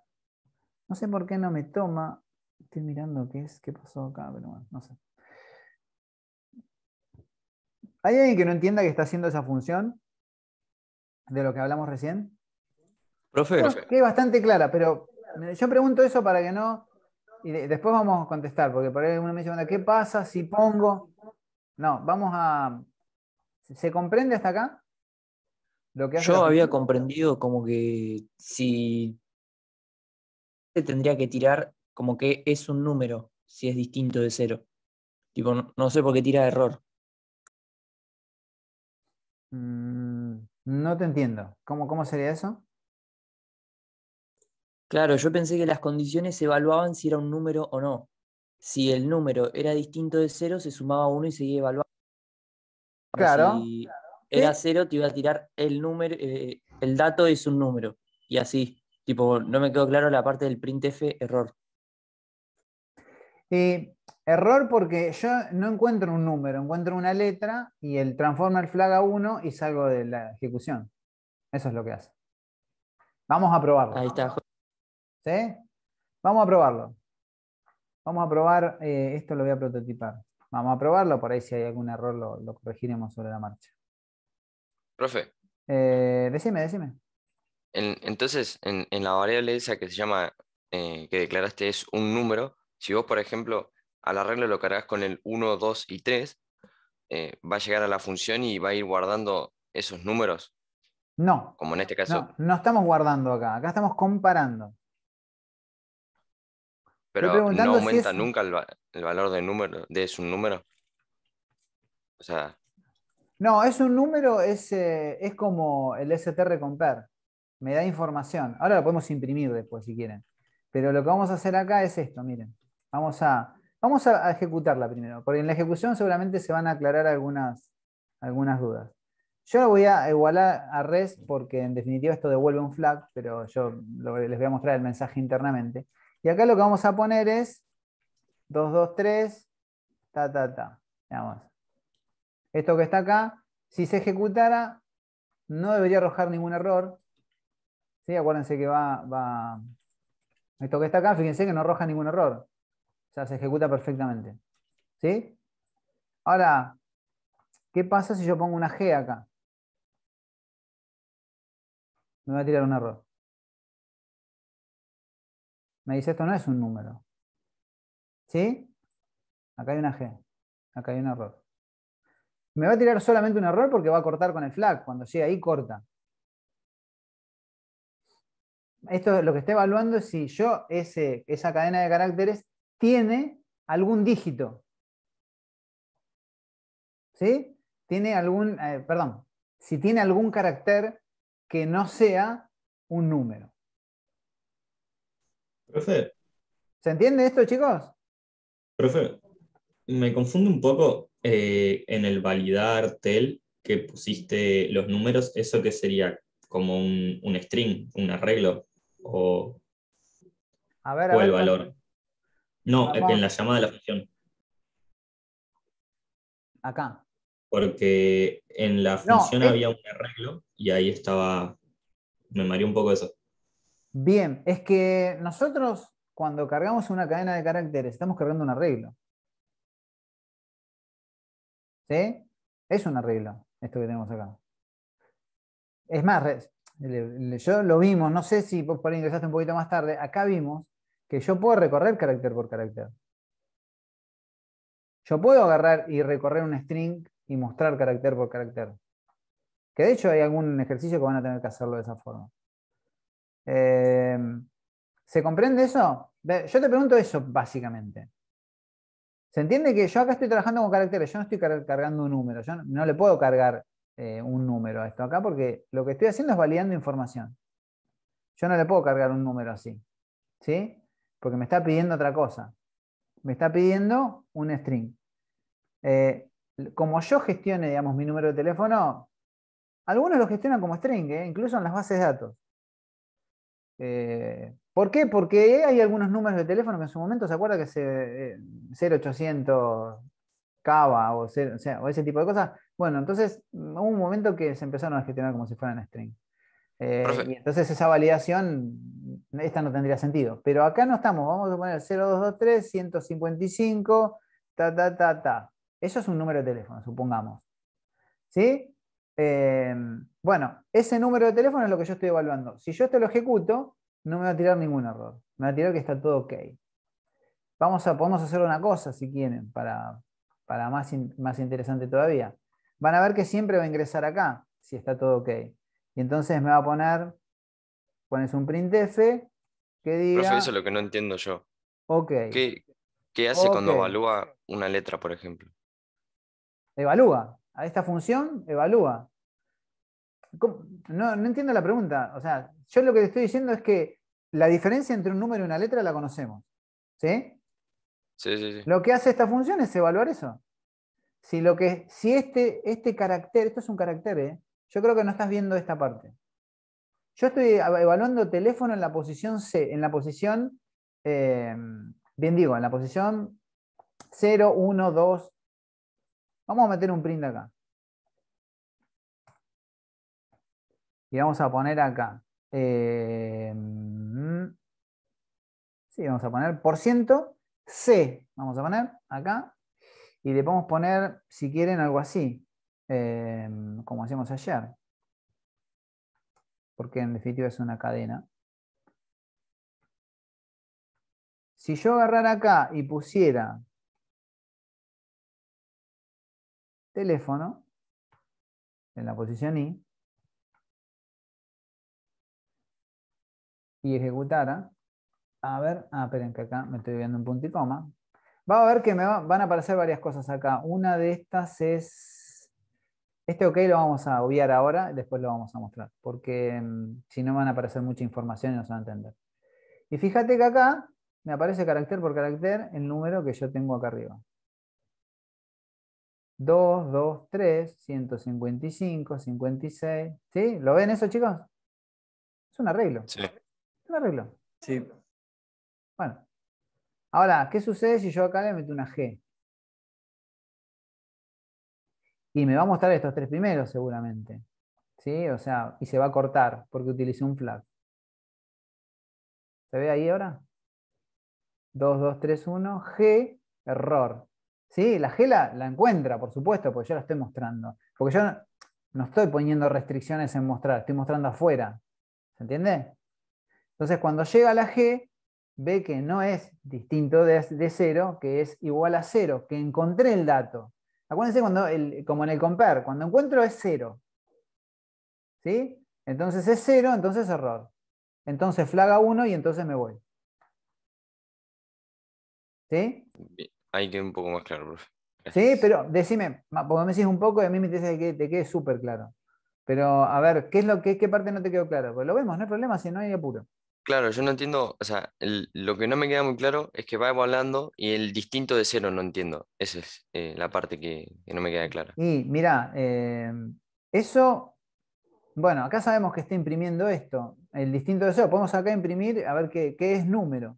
Speaker 1: No sé por qué no me toma. Estoy mirando qué es, qué pasó acá, pero bueno, no sé. ¿Hay alguien que no entienda que está haciendo esa función? De lo que hablamos recién. Profe. que es bastante clara, pero yo pregunto eso para que no y después vamos a contestar, porque por ahí uno me dice, ¿qué pasa si pongo? No, vamos a... ¿Se comprende hasta acá?
Speaker 2: Lo que Yo había comprendido como que si se tendría que tirar como que es un número, si es distinto de cero. Tipo, no, sé por qué tira error. Mm, no te entiendo. ¿Cómo, cómo sería eso? Claro, yo
Speaker 1: pensé que las condiciones se evaluaban si era un número o no. Si el número era distinto de cero, se sumaba uno y seguía evaluando. Claro. Si era
Speaker 3: cero, te iba a tirar el número, eh, el dato es un número. Y así, tipo, no me quedó claro la parte del printf error.
Speaker 1: error porque yo no encuentro un número, encuentro una letra y el transforma el flag a 1 y salgo de la ejecución. Eso es lo que hace. Vamos a probarlo. Ahí está. ¿Sí? Vamos a probarlo. Vamos a probar, eh, esto lo voy a prototipar. Vamos a probarlo, por ahí si hay algún error lo, corregiremos sobre la marcha. Profe. Eh, decime, decime.
Speaker 3: entonces, en, la variable esa que se llama, eh, que declaraste es un número, si vos, por ejemplo, al arreglo lo cargas con el 1, 2 y 3, eh, va a llegar a la función y va a ir guardando esos números. No. Como en este caso.
Speaker 1: no estamos guardando acá, acá estamos comparando.
Speaker 3: Pero no aumenta nunca el, valor de, número, de un número.
Speaker 1: No, es un número, es, eh, es como el STR Compare. Me da información. Ahora lo podemos imprimir después si quieren. Pero lo que vamos a hacer acá es esto, miren. Vamos a, vamos a ejecutarla primero, porque en la ejecución seguramente se van a aclarar algunas, algunas dudas. Yo lo voy a igualar a res porque en definitiva esto devuelve un flag, pero yo les voy a mostrar el mensaje internamente. Y acá lo que vamos a poner es 2, 2, 3, ta, ta, ta. Esto que está acá, si se ejecutara, no debería arrojar ningún error. ¿Sí? Acuérdense que va, va... Esto que está acá, fíjense que no arroja ningún error. O sea, se ejecuta perfectamente. ¿Sí?
Speaker 2: Ahora, ¿qué pasa si yo pongo una G acá? Me va a tirar un error. Me dice, esto no es un número. ¿Sí? Acá hay una G.
Speaker 1: Acá hay un error. Me va a tirar solamente un error porque va a cortar con el flag. Cuando llegue ahí, corta. Esto lo que está evaluando es si yo, esa cadena de caracteres, tiene algún dígito. ¿Sí? Tiene algún, eh, perdón, si tiene algún carácter que no sea un número. Profe. ¿Se entiende esto, chicos?
Speaker 2: Profe, me
Speaker 3: confunde un poco eh, en el validar tel que pusiste los números, eso que sería como un, string, un arreglo, o,
Speaker 1: el pues. valor.
Speaker 3: No, ah, eh, en la llamada de la función. Acá. Porque en la función había un arreglo y ahí estaba. Me maría un poco eso.
Speaker 1: Bien, es que nosotros cuando cargamos una cadena de caracteres estamos cargando un arreglo. ¿Sí? Es un arreglo esto que tenemos acá. Es más, yo lo vimos, no sé si por ahí ingresaste un poquito más tarde, acá vimos que yo puedo recorrer carácter por carácter. Yo puedo agarrar y recorrer un string y mostrar carácter por carácter. Que de hecho hay algún ejercicio que van a tener que hacerlo de esa forma. Em, ¿Se comprende eso? Yo te pregunto eso, básicamente. ¿Se entiende que yo acá estoy trabajando con caracteres? Yo no estoy cargando un número, yo no le puedo cargar eh, un número a esto acá porque lo que estoy haciendo es validando información. Yo no le puedo cargar un número así, ¿sí? Porque me está pidiendo otra cosa. Me está pidiendo un string. Eh, como yo gestione, digamos, mi número de teléfono, algunos lo gestionan como string, ¿eh? incluso en las bases de datos. Eh, ¿Por qué? Porque hay algunos números de teléfono que en su momento se acuerda que se, 0800 eh, Cava o, ese tipo de cosas. Bueno, entonces mm, hubo un momento que se empezaron a gestionar como si fueran string. Eh, y entonces esa validación, mm, esta no tendría sentido. Pero acá no estamos, vamos a poner 0223, 155, ta, ta, ta, ta. Eso es un número de teléfono, supongamos. ¿Sí? Eh, bueno, ese número de teléfono es lo que yo estoy evaluando. Si yo esto lo ejecuto, no me va a tirar ningún error. Me va a tirar que está todo ok. Vamos a, podemos hacer una cosa si quieren, para, para más, más interesante todavía. Van a ver que siempre va a ingresar acá, si está todo ok. Y entonces me va a poner, pones un printf que diga... Profe, eso
Speaker 3: es lo que no entiendo yo. Ok. ¿Qué, hace cuando evalúa una letra, por ejemplo?
Speaker 1: Evalúa. A esta función, evalúa. No, entiendo la pregunta. O sea, yo lo que te estoy diciendo es que la diferencia entre un número y una letra la conocemos. ¿Sí? Sí, sí, sí. Lo que hace esta función es evaluar eso. Si, lo que, si este, este carácter, esto es un carácter, ¿eh? yo creo que no estás viendo esta parte. Yo estoy evaluando teléfono en la posición C, en la posición, em, bien digo, en la posición 0, 1, 2. Vamos a meter un print acá. Y vamos a poner acá. Eh, mm, sí, vamos a poner por ciento C. Vamos a poner acá. Y le podemos poner, si quieren, algo así. Eh, como hacíamos ayer.
Speaker 2: Porque en definitiva es una cadena. Si yo agarrara acá y pusiera teléfono en la posición I, y ejecutara,
Speaker 1: a ver, ah, esperen que acá me estoy viendo un punto y coma. Va a ver que me van a aparecer varias cosas acá. Una de estas es, este OK lo vamos a obviar ahora, Y después lo vamos a mostrar, porque mm, si no van a aparecer mucha información y no se van a entender. Y fíjate que acá me aparece carácter por carácter el número que yo tengo acá arriba. 2, 2, 3, 155, 56. ¿Sí? ¿Lo ven eso, chicos? Es un arreglo. Sí me arreglo. Sí.
Speaker 2: Bueno. Ahora, ¿qué sucede si yo acá le meto una G? Y me va a mostrar estos tres primeros seguramente. ¿Sí? O sea, y se va a cortar porque utilicé un flag. ¿Se ve ahí ahora?
Speaker 1: 2, 2, 3, 1, G, error. ¿Sí? La G la, encuentra, por supuesto, porque yo la estoy mostrando. Porque yo no estoy poniendo restricciones en mostrar, estoy mostrando afuera. ¿Se entiende? Entonces, cuando llega a la G, ve que no es distinto de, de 0, que es igual a 0, que encontré el dato. Acuérdense cuando el, como en el compare, cuando encuentro es cero. ¿Sí? Entonces es cero, entonces error. Entonces flaga 1 y entonces me voy. ¿Sí?
Speaker 3: Ahí queda un poco más claro, profe.
Speaker 1: Sí, pero decime, porque me decís un poco y a mí me interesa que te quede súper claro. Pero a ver, ¿qué es lo que, qué parte no te quedó claro? Pues lo vemos, no hay problema si no hay apuro.
Speaker 3: Claro, yo no entiendo, o sea, lo que no me queda muy claro es que va hablando y el distinto de cero no entiendo. Esa es eh, la parte que, no me queda clara.
Speaker 1: Y mira, em, eso, bueno, acá sabemos que está imprimiendo esto, el distinto de cero. Podemos acá imprimir a ver qué, es número.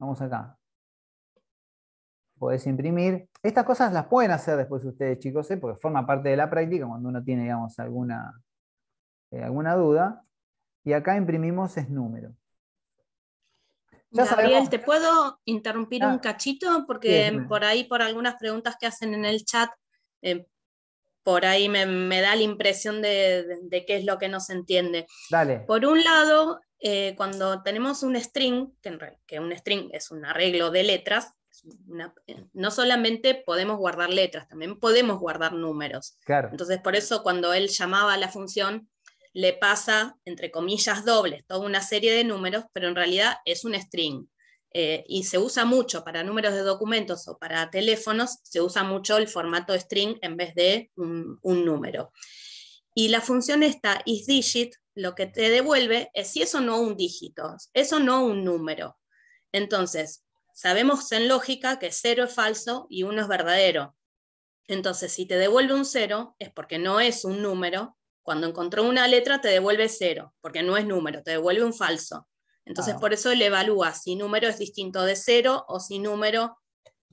Speaker 1: Vamos acá. Podés imprimir. Estas cosas las pueden hacer después ustedes, chicos, ¿eh? porque forma parte de la práctica cuando uno tiene, digamos, alguna, eh, alguna duda y acá imprimimos es número.
Speaker 4: ¿te puedo interrumpir ah, un cachito? Porque por ahí, por algunas preguntas que hacen en el chat, eh, por ahí me, da la impresión de, de, qué es lo que no se entiende. Dale. Por un lado, eh, cuando tenemos un string, que, un string es un arreglo de letras, eh, no solamente podemos guardar letras, también podemos guardar números. Entonces, por eso cuando él llamaba a la función, le pasa, entre comillas, dobles, toda una serie de números, pero en realidad es un string. Eh, y se usa mucho para números de documentos o para teléfonos, se usa mucho el formato string en vez de un, número. Y la función esta isDigit lo que te devuelve es si eso no un dígito, eso no un número. Entonces, sabemos en lógica que cero es falso y uno es verdadero. Entonces, si te devuelve un cero es porque no es un número cuando encontró una letra te devuelve cero, porque no es número, te devuelve un falso. Entonces ah. por eso le evalúa si número es distinto de cero o si número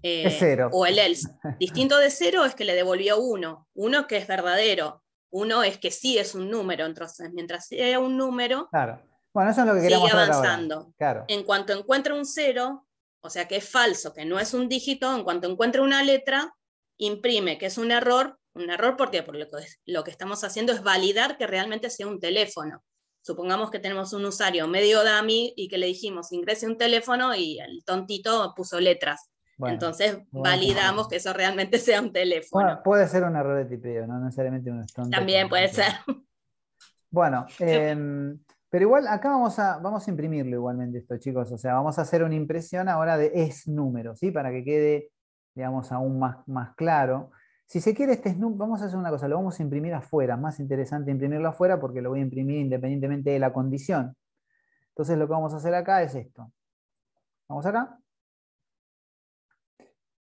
Speaker 4: eh, es cero. o el else. [laughs] Distinto de cero es que le devolvió uno, uno que es verdadero, uno es que sí es un número, entonces mientras sea un número,
Speaker 1: sigue avanzando. En
Speaker 4: cuanto encuentra un cero, o sea que es falso, que no es un dígito, en cuanto encuentra una letra, imprime que es un error un error porque lo, que, lo que estamos haciendo es validar que realmente sea un teléfono. Supongamos que tenemos un usuario medio dummy y que le dijimos ingrese un teléfono y el tontito puso letras. Entonces validamos que eso realmente sea un teléfono. Bueno,
Speaker 1: puede ser un error de tipeo, no necesariamente un tonto. También puede ser. Bueno, [laughs] em, pero igual acá vamos a, vamos a imprimirlo igualmente esto, chicos. O sea, vamos a hacer una impresión ahora de es número, ¿sí? Para que quede, digamos, aún más, más claro. Si se quiere este Snoop, vamos a hacer una cosa, lo vamos a imprimir afuera, más interesante imprimirlo afuera porque lo voy a imprimir independientemente de la condición. Entonces lo que vamos a hacer acá es esto. Vamos acá.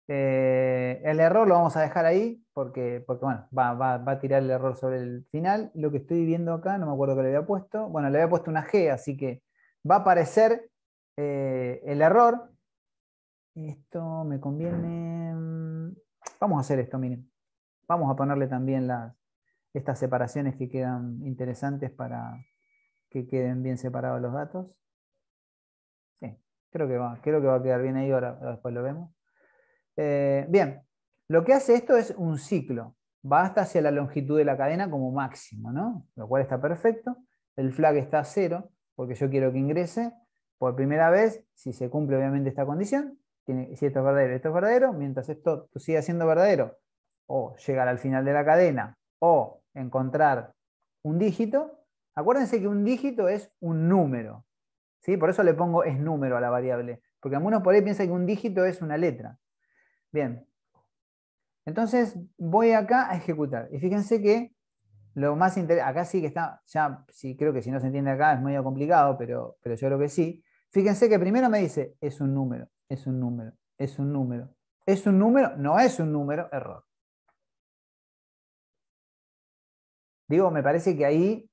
Speaker 1: Eh, el error lo vamos a dejar ahí porque, porque bueno, va, a tirar el error sobre el final. Lo que estoy viendo acá, no me acuerdo que le había puesto. Bueno, le había puesto una G, así que va a aparecer eh, el error. Esto me conviene... Mm, vamos a hacer esto, miren. Vamos a ponerle también estas separaciones que quedan interesantes para que queden bien separados los datos. Sí, creo que va, creo que va a quedar bien ahí, ahora después lo vemos. Eh, bien, lo que hace esto es un ciclo. Va hasta hacia la longitud de la cadena como máximo, ¿no? Lo cual está perfecto. El flag está a cero, porque yo quiero que ingrese por primera vez, si se cumple obviamente esta condición, si esto es verdadero, esto es verdadero, mientras esto siga siendo verdadero o llegar al final de la cadena o encontrar un dígito, acuérdense que un dígito es un número. ¿sí? Por eso le pongo es número a la variable, porque algunos por ahí piensan que un dígito es una letra. Bien, entonces voy acá a ejecutar. Y fíjense que lo más interesante, acá sí que está, ya sí, creo que si no se entiende acá es medio complicado, pero, pero yo creo que sí. Fíjense que primero me dice, es un número, es un número, es un número, es un número, no es un número, error. Digo, me parece que ahí.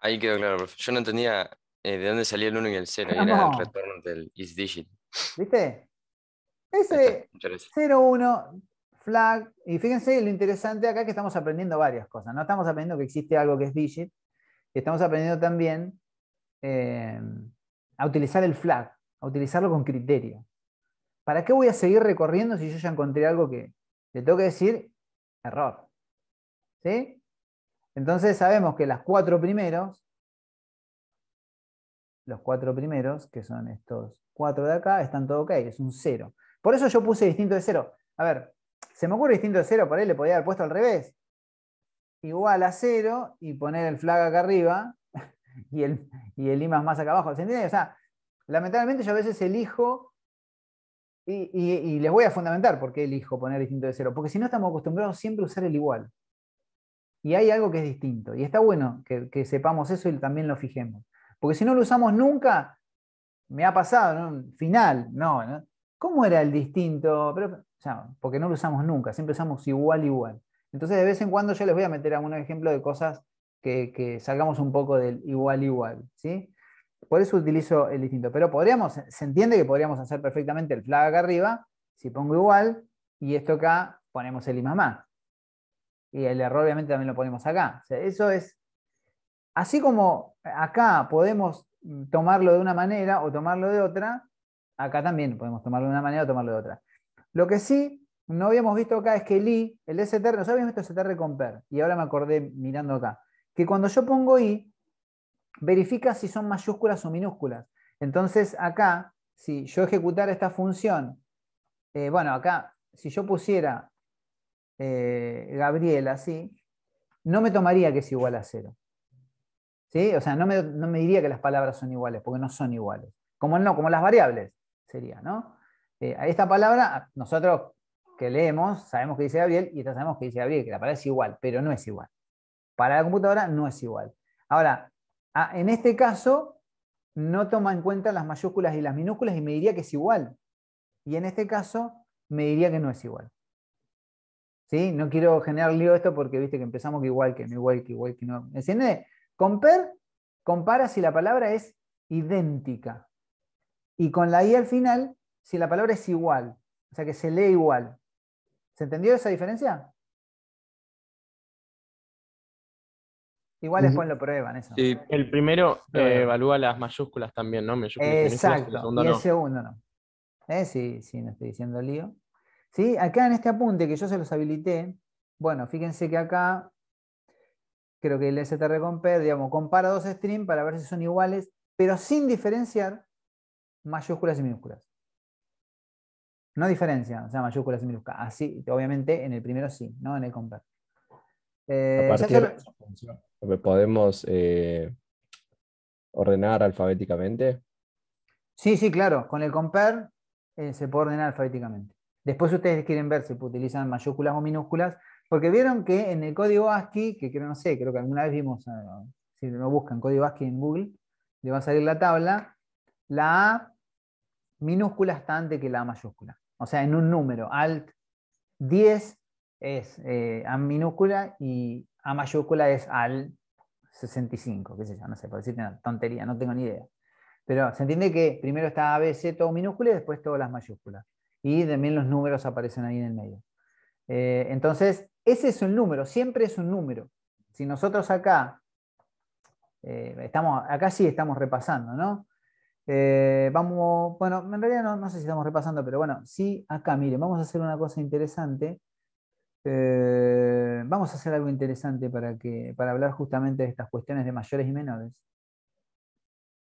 Speaker 3: Ahí quedó claro, Yo no entendía eh, de dónde salía el 1 y el 0, era el retorno del is digit.
Speaker 1: ¿Viste? Ese 0-1, flag. Y fíjense lo interesante acá que estamos aprendiendo varias cosas. No estamos aprendiendo que existe algo que es digit, estamos aprendiendo también eh, a utilizar el flag, a utilizarlo con criterio. ¿Para qué voy a seguir recorriendo si yo ya encontré algo que le tengo que decir error? ¿Sí? Entonces sabemos que las cuatro primeros, los cuatro primeros, que son estos cuatro de acá, están todo ok, es un cero. Por eso yo puse distinto de cero. A ver, se me ocurre distinto de cero, por ahí le podría haber puesto al revés. Igual a cero y poner el flag acá arriba [laughs] y el, y el más acá abajo. ¿Se entiende? O sea, lamentablemente yo a veces elijo y, y, y les voy a fundamentar por qué elijo poner distinto de cero. Porque si no estamos acostumbrados siempre a usar el igual y hay algo que es distinto. Y está bueno que, sepamos eso y también lo fijemos. Porque si no lo usamos nunca, me ha pasado, ¿no? final, no, ¿Cómo era el distinto? porque no lo usamos nunca, siempre usamos igual, igual. Entonces, de vez en cuando yo les voy a meter algún ejemplo de cosas que, salgamos un poco del igual, igual, ¿sí? Por eso utilizo el distinto. Pero podríamos, se entiende que podríamos hacer perfectamente el flag acá arriba, si pongo igual, y esto acá ponemos el I más y el error obviamente también lo ponemos acá. eso es, así como acá podemos mm, tomarlo de una manera o tomarlo de otra, acá también podemos tomarlo de una manera o tomarlo de otra. Lo que sí no habíamos visto acá es que el i, el str, no habíamos visto str compare, y ahora me acordé mirando acá, que cuando yo pongo i, verifica si son mayúsculas o minúsculas. Entonces acá, si yo ejecutar esta función, eh, bueno, acá, si yo pusiera Gabriel eh, Gabriela, ¿sí? no me tomaría que es igual a cero. ¿Sí? O sea, no me, no me, diría que las palabras son iguales, porque no son iguales. Como no, como las variables sería, ¿no? Eh, esta palabra, nosotros que leemos, sabemos que dice Gabriel, y esta sabemos que dice Gabriel, que la palabra es igual, pero no es igual. Para la computadora no es igual. Ahora, en este caso, no toma en cuenta las mayúsculas y las minúsculas y me diría que es igual. Y en este caso, me diría que no es igual. No quiero generar lío esto porque viste que empezamos igual que no, igual que igual que no. ¿Me Compare, compara si la palabra es idéntica. Y con la I al final, si la palabra es igual. O sea que se lee igual. ¿Se entendió esa diferencia? Igual después lo prueban eso.
Speaker 3: el primero eh, evalúa las mayúsculas también, ¿no? Exacto, y el
Speaker 1: segundo no. no. ¿Eh? sí, sí, no estoy diciendo lío. Acá en este apunte que yo se los habilité, bueno, fíjense que acá creo que el compare, digamos, compara dos streams para ver si son iguales, pero sin diferenciar mayúsculas y minúsculas. No diferencia, o sea, mayúsculas y minúsculas. Así, obviamente, en el primero sí, ¿no? En el compare. Eh,
Speaker 3: ¿Podemos eh, ordenar alfabéticamente? Sí, sí, claro.
Speaker 1: Con el compare eh, se puede ordenar alfabéticamente. Después ustedes quieren ver si utilizan mayúsculas o minúsculas, porque vieron que en el código ASCII, que creo, no sé, creo que alguna vez vimos, eh, si lo buscan código ASCII en Google, le va a salir la tabla, la A minúscula está antes que la A mayúscula. O sea, en un número, alt 10 es eh, A minúscula y A mayúscula es ALT 65, qué sé yo, no sé, por decirte una tontería, no tengo ni idea. Pero se entiende que primero está abc todo minúscula y después todas las mayúsculas y también los números aparecen ahí en el medio. Eh, entonces, ese es un número, siempre es un número. Si nosotros acá, eh, estamos, acá sí estamos repasando, ¿no? Eh, vamos, bueno, en realidad no, no, sé si estamos repasando, pero bueno, sí, acá, miren, vamos a hacer una cosa interesante. vamos a hacer algo interesante para, que, para hablar justamente de estas cuestiones de mayores y menores.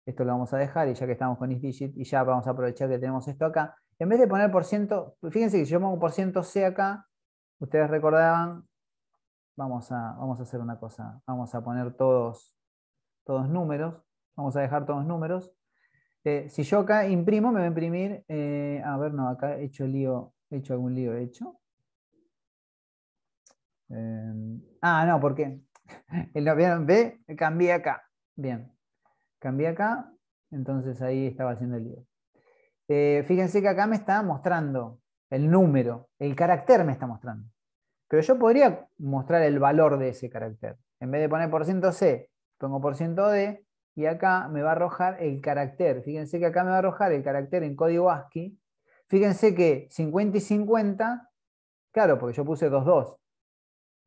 Speaker 1: Esto lo vamos a dejar y ya que estamos con digit y ya vamos a aprovechar que tenemos esto acá. En vez de poner por ciento, fíjense que si yo pongo por ciento C acá, ustedes recordaban, vamos a, vamos a hacer una cosa, vamos a poner todos, todos números, vamos a dejar todos números. Eh, si yo acá imprimo, me va a imprimir, eh, a ver, no, acá he hecho lío, he hecho algún lío, he hecho. Eh, ah, no, porque, [laughs] ¿vieron? ¿Ve? Cambié acá. Bien. Cambié acá, entonces ahí estaba haciendo el lío. Eh, fíjense que acá me está mostrando el número, el carácter me está mostrando. Pero yo podría mostrar el valor de ese carácter. En vez de poner por ciento C, pongo por ciento D y acá me va a arrojar el carácter. Fíjense que acá me va a arrojar el carácter en código ASCII. Fíjense que 50 y 50, claro, porque yo puse 22.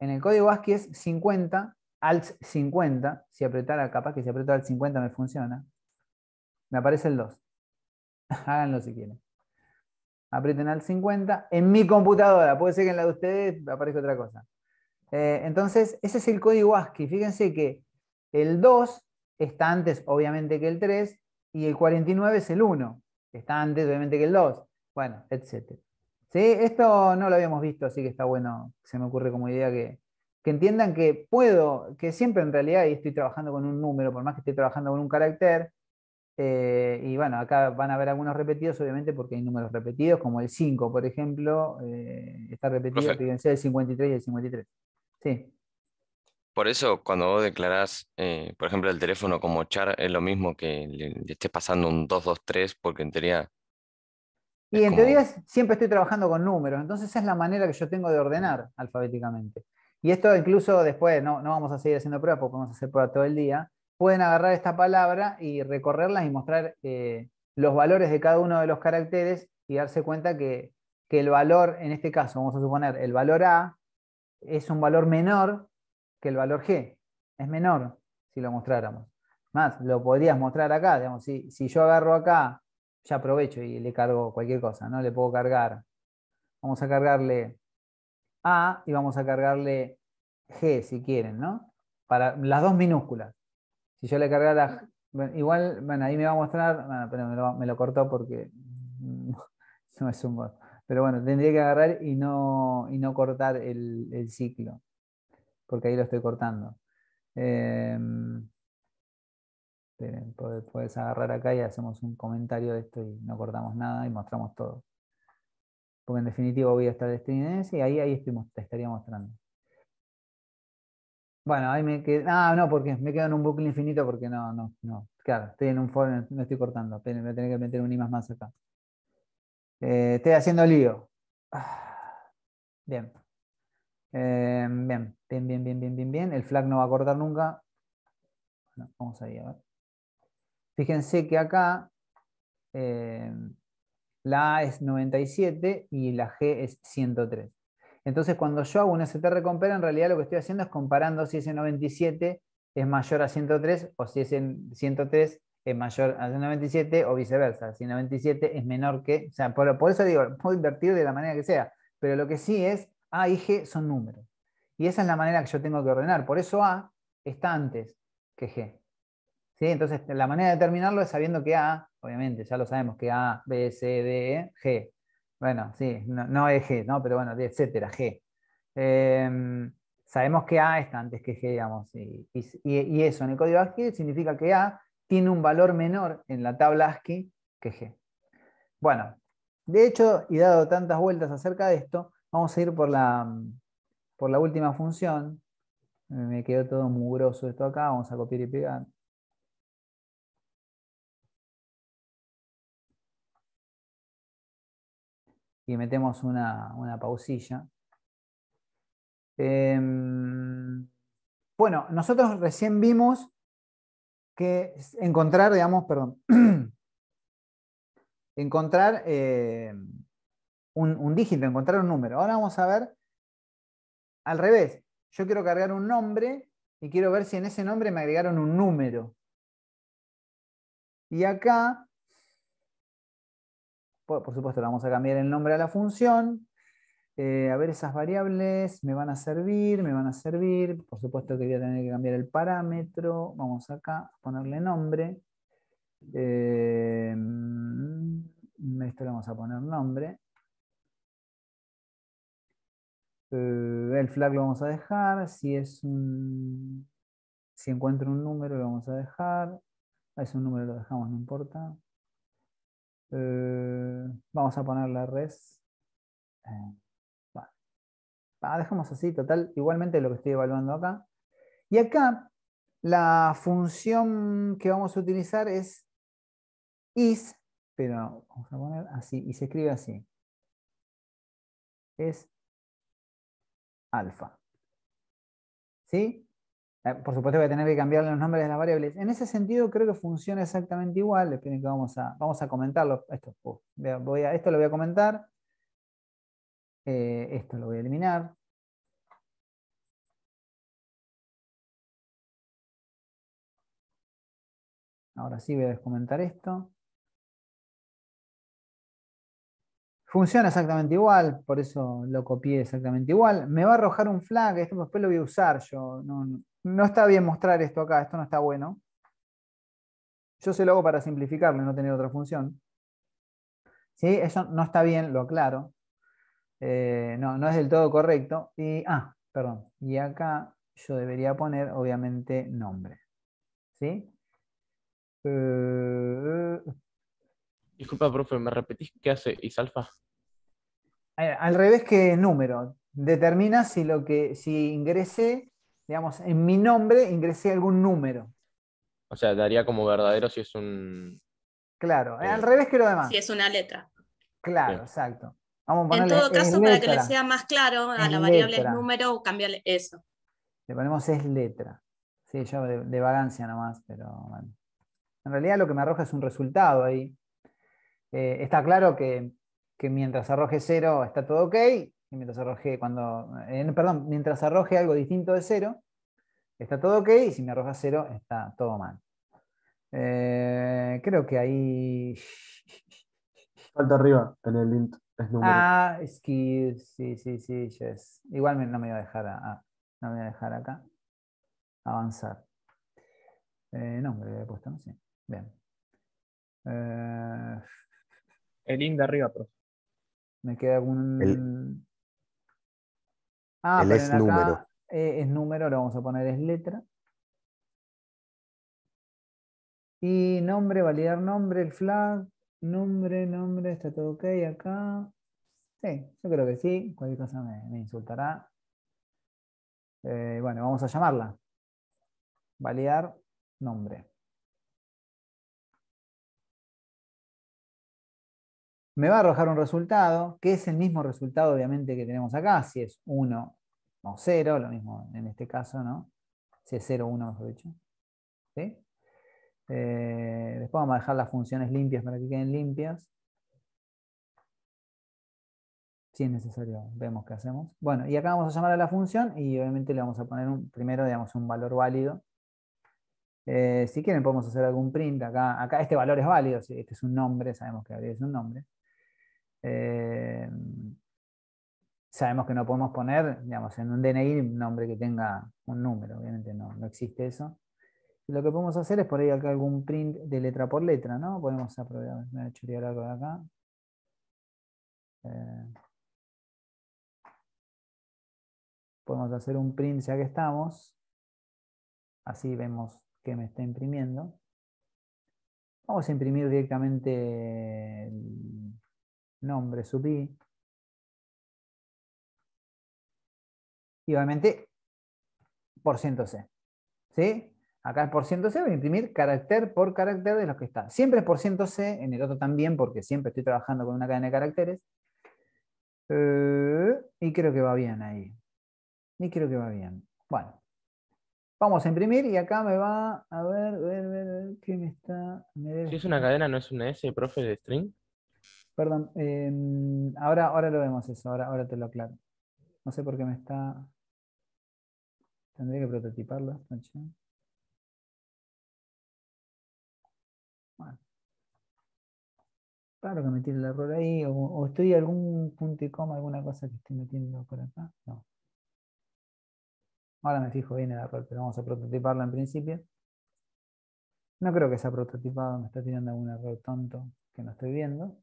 Speaker 1: En el código ASCII es 50, Alt 50. Si apretara, capaz que si apretara el 50 me funciona. Me aparece el 2. [laughs] háganlo si quieren. Aprieten al 50 en mi computadora. Puede ser que en la de ustedes aparezca otra cosa. Eh, entonces, ese es el código ASCII. Fíjense que el 2 está antes, obviamente, que el 3 y el 49 es el 1. Está antes, obviamente, que el 2. Bueno, etc. ¿Sí? Esto no lo habíamos visto, así que está bueno. Se me ocurre como idea que, que entiendan que puedo, que siempre en realidad, estoy trabajando con un número, por más que esté trabajando con un carácter, eh, y bueno, acá van a haber algunos repetidos, obviamente, porque hay números repetidos, como el 5, por ejemplo, eh, está repetido fíjense, el 53 y el 53. Sí.
Speaker 3: Por eso, cuando vos declarás, eh, por ejemplo, el teléfono como char, es lo mismo que le, estés pasando un 223, porque en teoría.
Speaker 1: Y en teoría siempre estoy trabajando con números, entonces es la manera que yo tengo de ordenar alfabéticamente. Y esto incluso después, no, no vamos a seguir haciendo pruebas porque vamos a hacer pruebas todo el día, pueden agarrar esta palabra y recorrerlas y mostrar eh, los valores de cada uno de los caracteres y darse cuenta que, el valor, en este caso, vamos a suponer, el valor A es un valor menor que el valor G. Es menor si lo mostráramos. Más, lo podrías mostrar acá. si, si yo agarro acá, ya aprovecho y le cargo cualquier cosa, ¿no? Le puedo cargar. Vamos a cargarle A y vamos a cargarle G si quieren, ¿no? Para las dos minúsculas. Si yo le cargara, igual, bueno, ahí me va a mostrar, ah, pero me lo, cortó porque [laughs] no es un bot. Pero bueno, tendría que agarrar y no, y no cortar el, ciclo, porque ahí lo estoy cortando. Em, puedes agarrar acá y hacemos un comentario de esto y no cortamos nada y mostramos todo. Porque en definitivo voy a estar en y ahí, ahí estoy, estaría mostrando. Bueno, ahí me queda. Ah, no, porque me quedo en un bucle infinito porque no, no, no. Claro, estoy en un foro, me estoy cortando. Me voy a tener que meter un I más acá. Eh, estoy haciendo lío. [sighs] Em, bien. bien. Bien, bien, bien, bien, bien, El flag no va a cortar nunca. vamos ahí a ver. Fíjense que acá em, la A es 97 y la G es 103. Entonces, cuando yo hago un STR recompera, en realidad lo que estoy haciendo es comparando si ese 97 es mayor a 103 o si ese 103 es mayor a 97, o viceversa, si 97 es menor que, o sea, por, eso digo, puedo invertir de la manera que sea, pero lo que sí es, A y G son números. Y esa es la manera que yo tengo que ordenar, por eso A está antes que G. Entonces, la manera de determinarlo es sabiendo que A, obviamente, ya lo sabemos que A, B, C, D, e, G. Bueno, sí, no, no es G, ¿no? Pero bueno, etcétera, G. Em, sabemos que A está antes que G, digamos, y, eso en el código ASCII significa que A tiene un valor menor en la tabla ASCII que G. Bueno, de hecho, y dado tantas vueltas acerca de esto, vamos a ir por la, mm,
Speaker 2: por la última función. Me quedó todo mugroso esto acá, vamos a copiar y pegar. y metemos una, una pausilla.
Speaker 1: Em, bueno, nosotros recién vimos que encontrar, digamos, perdón, [clears throat] encontrar em, un, dígito, encontrar un número. Ahora vamos a ver al revés. Yo quiero cargar un nombre y quiero ver si en ese nombre me agregaron un número. Y acá por, supuesto le vamos a cambiar el nombre a la función, eh, a ver, esas variables me van a servir, me van a servir. Por supuesto que voy a tener que cambiar el parámetro. Vamos acá a ponerle nombre. Eh, mm, esto le vamos a poner nombre. Eh, el flag lo vamos a dejar. Si es un... Si encuentro un número lo vamos a dejar. Es un número lo dejamos, no importa. Eh, vamos a poner la res. Eh, ah, dejamos así, total. Igualmente lo que estoy evaluando acá. Y acá la función que vamos a utilizar es is, pero vamos
Speaker 2: a poner así, y se escribe así. Es alfa. ¿Sí? Eh, por supuesto voy a tener que cambiar los nombres
Speaker 1: de las variables. En ese sentido creo que funciona exactamente igual. que vamos a, vamos a comentarlo. Esto,
Speaker 2: uh, voy a, esto lo voy a comentar. Eh, esto lo voy a eliminar. Ahora sí voy a descomentar esto. Funciona exactamente igual, por eso lo copié exactamente igual.
Speaker 1: Me va a arrojar un flag, esto después lo voy a usar yo no está bien mostrar esto acá, esto no está bueno. Yo se lo hago para simplificarlo y no tener otra función. ¿Sí? Eso no está bien, lo aclaro. Eh, no, no es del todo correcto. Y, ah, perdón. Y acá yo debería poner, obviamente, nombre. ¿Sí? Eh,
Speaker 3: Disculpa, profe, ¿me repetís qué hace Isalfa?
Speaker 1: Eh, al revés que número. Determina si lo que si ingresé digamos, en mi nombre ingresé algún número.
Speaker 3: O sea, daría como verdadero si es un...
Speaker 1: Claro, eh, al revés que lo demás. Si
Speaker 4: es una letra.
Speaker 1: Claro, exacto. Vamos a ponerle en todo caso, para que le sea
Speaker 4: más claro a la variable número, cambiarle eso.
Speaker 1: Le ponemos es letra. Sí, yo de, vagancia nomás, pero bueno. En realidad lo que me arroja es un resultado ahí. Eh, está claro que, que mientras arroje cero está todo ok, mientras cuando, eh, perdón, mientras arroje algo distinto de cero, está todo ok, y si me arroja cero, está todo mal. Eh, creo que ahí...
Speaker 3: Falta arriba en el ah
Speaker 1: Es que ah, sí, sí, sí, Igual no me voy a dejar, a, no me voy a dejar acá avanzar. Eh, no, me había puesto, no Bien. el link de arriba, profe. Me queda algún Ah, eh, es número. es número, lo vamos a poner es letra. Y nombre, validar nombre, el flag, nombre, nombre, está todo ok acá. Sí, yo creo que sí, cualquier cosa me, insultará.
Speaker 2: Eh, bueno, vamos a llamarla. Validar nombre. me va a arrojar un resultado, que es el mismo resultado obviamente que tenemos acá, si es 1
Speaker 1: o 0, lo mismo en este caso, ¿no? Si es 0 o 1, mejor dicho. Eh, después vamos a dejar las funciones limpias para que queden limpias. Si es necesario, vemos qué hacemos. Bueno, y acá vamos a llamar a la función y obviamente le vamos a poner un, primero, digamos, un valor válido. Eh, si quieren podemos hacer algún print acá. Acá este valor es válido, este es un nombre, sabemos que es un nombre. Eh, sabemos que no podemos poner, digamos, en un DNI un nombre que tenga un número, obviamente no, no existe eso. lo que podemos hacer es por ahí acá algún print de letra por letra, ¿no? Podemos aprovechar, acá.
Speaker 2: Eh, podemos hacer un print ya que estamos. Así vemos que me
Speaker 1: está imprimiendo. Vamos a imprimir directamente el
Speaker 2: nombre, subí. igualmente por ciento C. ¿Sí? Acá es por ciento
Speaker 1: C, voy a imprimir carácter por carácter de los que está. Siempre es por ciento C, en el otro también, porque siempre estoy trabajando con una cadena de caracteres. Eh, y creo que va bien ahí. Y creo que va bien. Bueno. Vamos a imprimir y acá me va, a ver, ver, ver, ver, ¿qué me está? Si es una
Speaker 3: cadena, ¿no es una S, profe, de string?
Speaker 1: Perdón, em, ahora, ahora lo vemos eso, ahora, ahora te lo aclaro. No sé por qué me
Speaker 2: está... Tendría que prototiparlo Bueno. Claro que me tiene el error ahí, o, o, estoy algún punto y coma, alguna cosa que estoy metiendo por acá. No.
Speaker 1: Ahora me fijo bien el error, pero vamos a prototiparlo en principio. No creo que sea prototipado, me está tirando algún error tonto que no estoy viendo.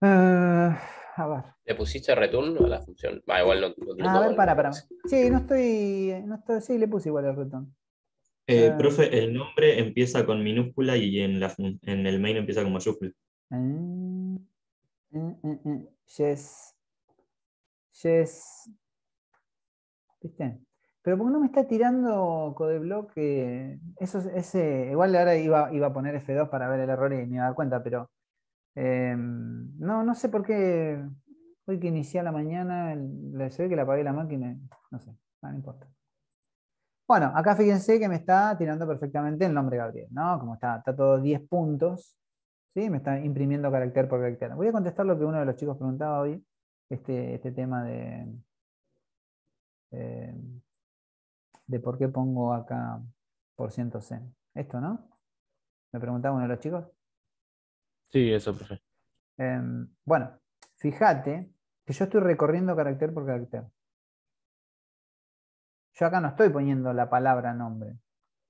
Speaker 1: Ah, a ver.
Speaker 3: ¿Le pusiste return a la función? no, a ver, para, para. Sí, no
Speaker 1: estoy, no estoy. Sí, le puse igual el return.
Speaker 3: Eh, ah. profe, el nombre empieza con minúscula y en, en el main empieza con mayúscula.
Speaker 1: Ah, yes. Yes. ¿Viste? Pero ¿por qué no me está tirando Codeblock? Eso, ese, igual ahora iba, iba a poner F2 para ver el error y me iba a dar cuenta, pero Em, no, no sé por qué. Hoy que inicié la mañana, se ve que la apagué la máquina. No sé, ah, no, importa. Bueno, acá fíjense que me está tirando perfectamente el nombre Gabriel, ¿no? Como está, está todo 10 puntos. ¿sí? Me está imprimiendo carácter por carácter. Voy a contestar lo que uno de los chicos preguntaba hoy, este, este tema de, eh, de por qué pongo acá por ciento C. Esto, ¿no? Me preguntaba uno de los chicos.
Speaker 3: Sí, eso, profe.
Speaker 1: Em, bueno, fíjate que yo estoy recorriendo carácter por carácter. Yo acá no estoy poniendo la palabra nombre.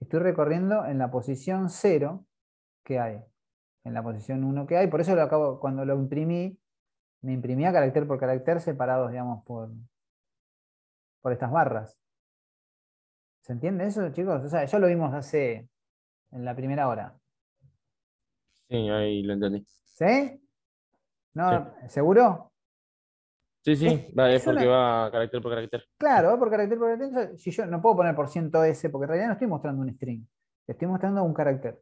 Speaker 1: Estoy recorriendo en la posición 0 que hay, en la posición 1 que hay. Por eso lo acabo, cuando lo imprimí, me imprimía carácter por carácter separados, digamos, por, por estas barras. ¿Se entiende eso, chicos? O sea, ya lo vimos hace, en la primera hora.
Speaker 2: Sí, ahí lo entendí.
Speaker 1: ¿Sí? No, ¿Seguro?
Speaker 3: Sí, sí, es, porque va carácter por carácter.
Speaker 1: Claro, va por carácter por carácter. Si yo no puedo poner por ciento ese porque en realidad no estoy mostrando un string, estoy mostrando un carácter.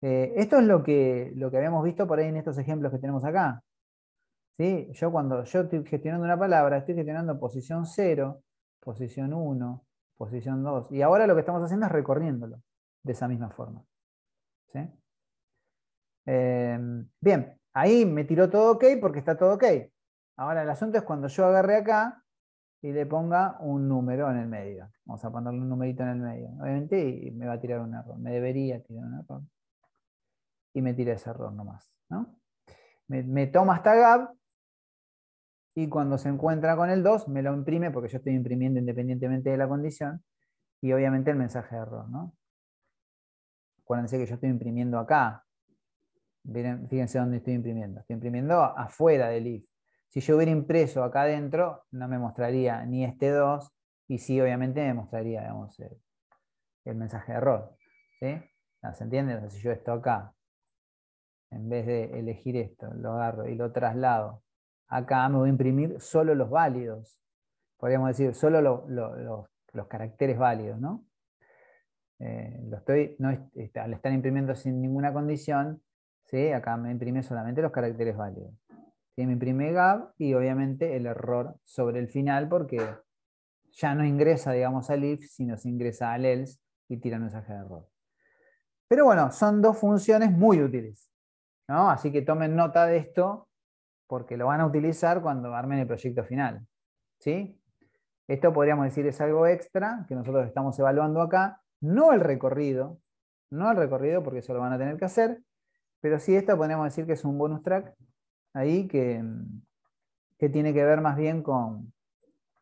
Speaker 1: Eh, esto es lo que, lo que habíamos visto por ahí en estos ejemplos que tenemos acá. ¿Sí? Yo cuando yo estoy gestionando una palabra, estoy gestionando posición 0, posición 1, posición 2. Y ahora lo que estamos haciendo es recorriéndolo de esa misma forma. ¿Sí? Em, bien, ahí me tiró todo ok porque está todo ok. Ahora el asunto es cuando yo agarre acá y le ponga un número en el medio. Vamos a ponerle un numerito en el medio. Obviamente y me va a tirar un error. Me debería tirar un error. Y me tira ese error nomás. Me, toma hasta gap y cuando se encuentra con el 2 me lo imprime porque yo estoy imprimiendo independientemente de la condición y obviamente el mensaje de error. ¿no? Acuérdense que yo estoy imprimiendo acá fíjense dónde estoy imprimiendo. Estoy imprimiendo afuera del if. Si yo hubiera impreso acá adentro, no me mostraría ni este 2, y sí, obviamente me mostraría el, mensaje de error. ¿Se entiende? si yo esto acá, en vez de elegir esto, lo agarro y lo traslado, acá me voy a imprimir solo los válidos. Podríamos decir, solo los caracteres válidos, ¿no? Eh, lo estoy, no, están imprimiendo sin ninguna condición, Acá me imprime solamente los caracteres válidos. ¿Sí? Me imprime gab y obviamente el error sobre el final porque ya no ingresa, digamos, al if, sino se ingresa al else y tira un mensaje de error. Pero bueno, son dos funciones muy útiles. Así que tomen nota de esto porque lo van a utilizar cuando armen el proyecto final. ¿sí? Esto podríamos decir es algo extra que nosotros estamos evaluando acá. No el recorrido, no el recorrido porque eso lo van a tener que hacer, pero sí, esta podemos decir que es un bonus track ahí que, tiene que ver más bien con,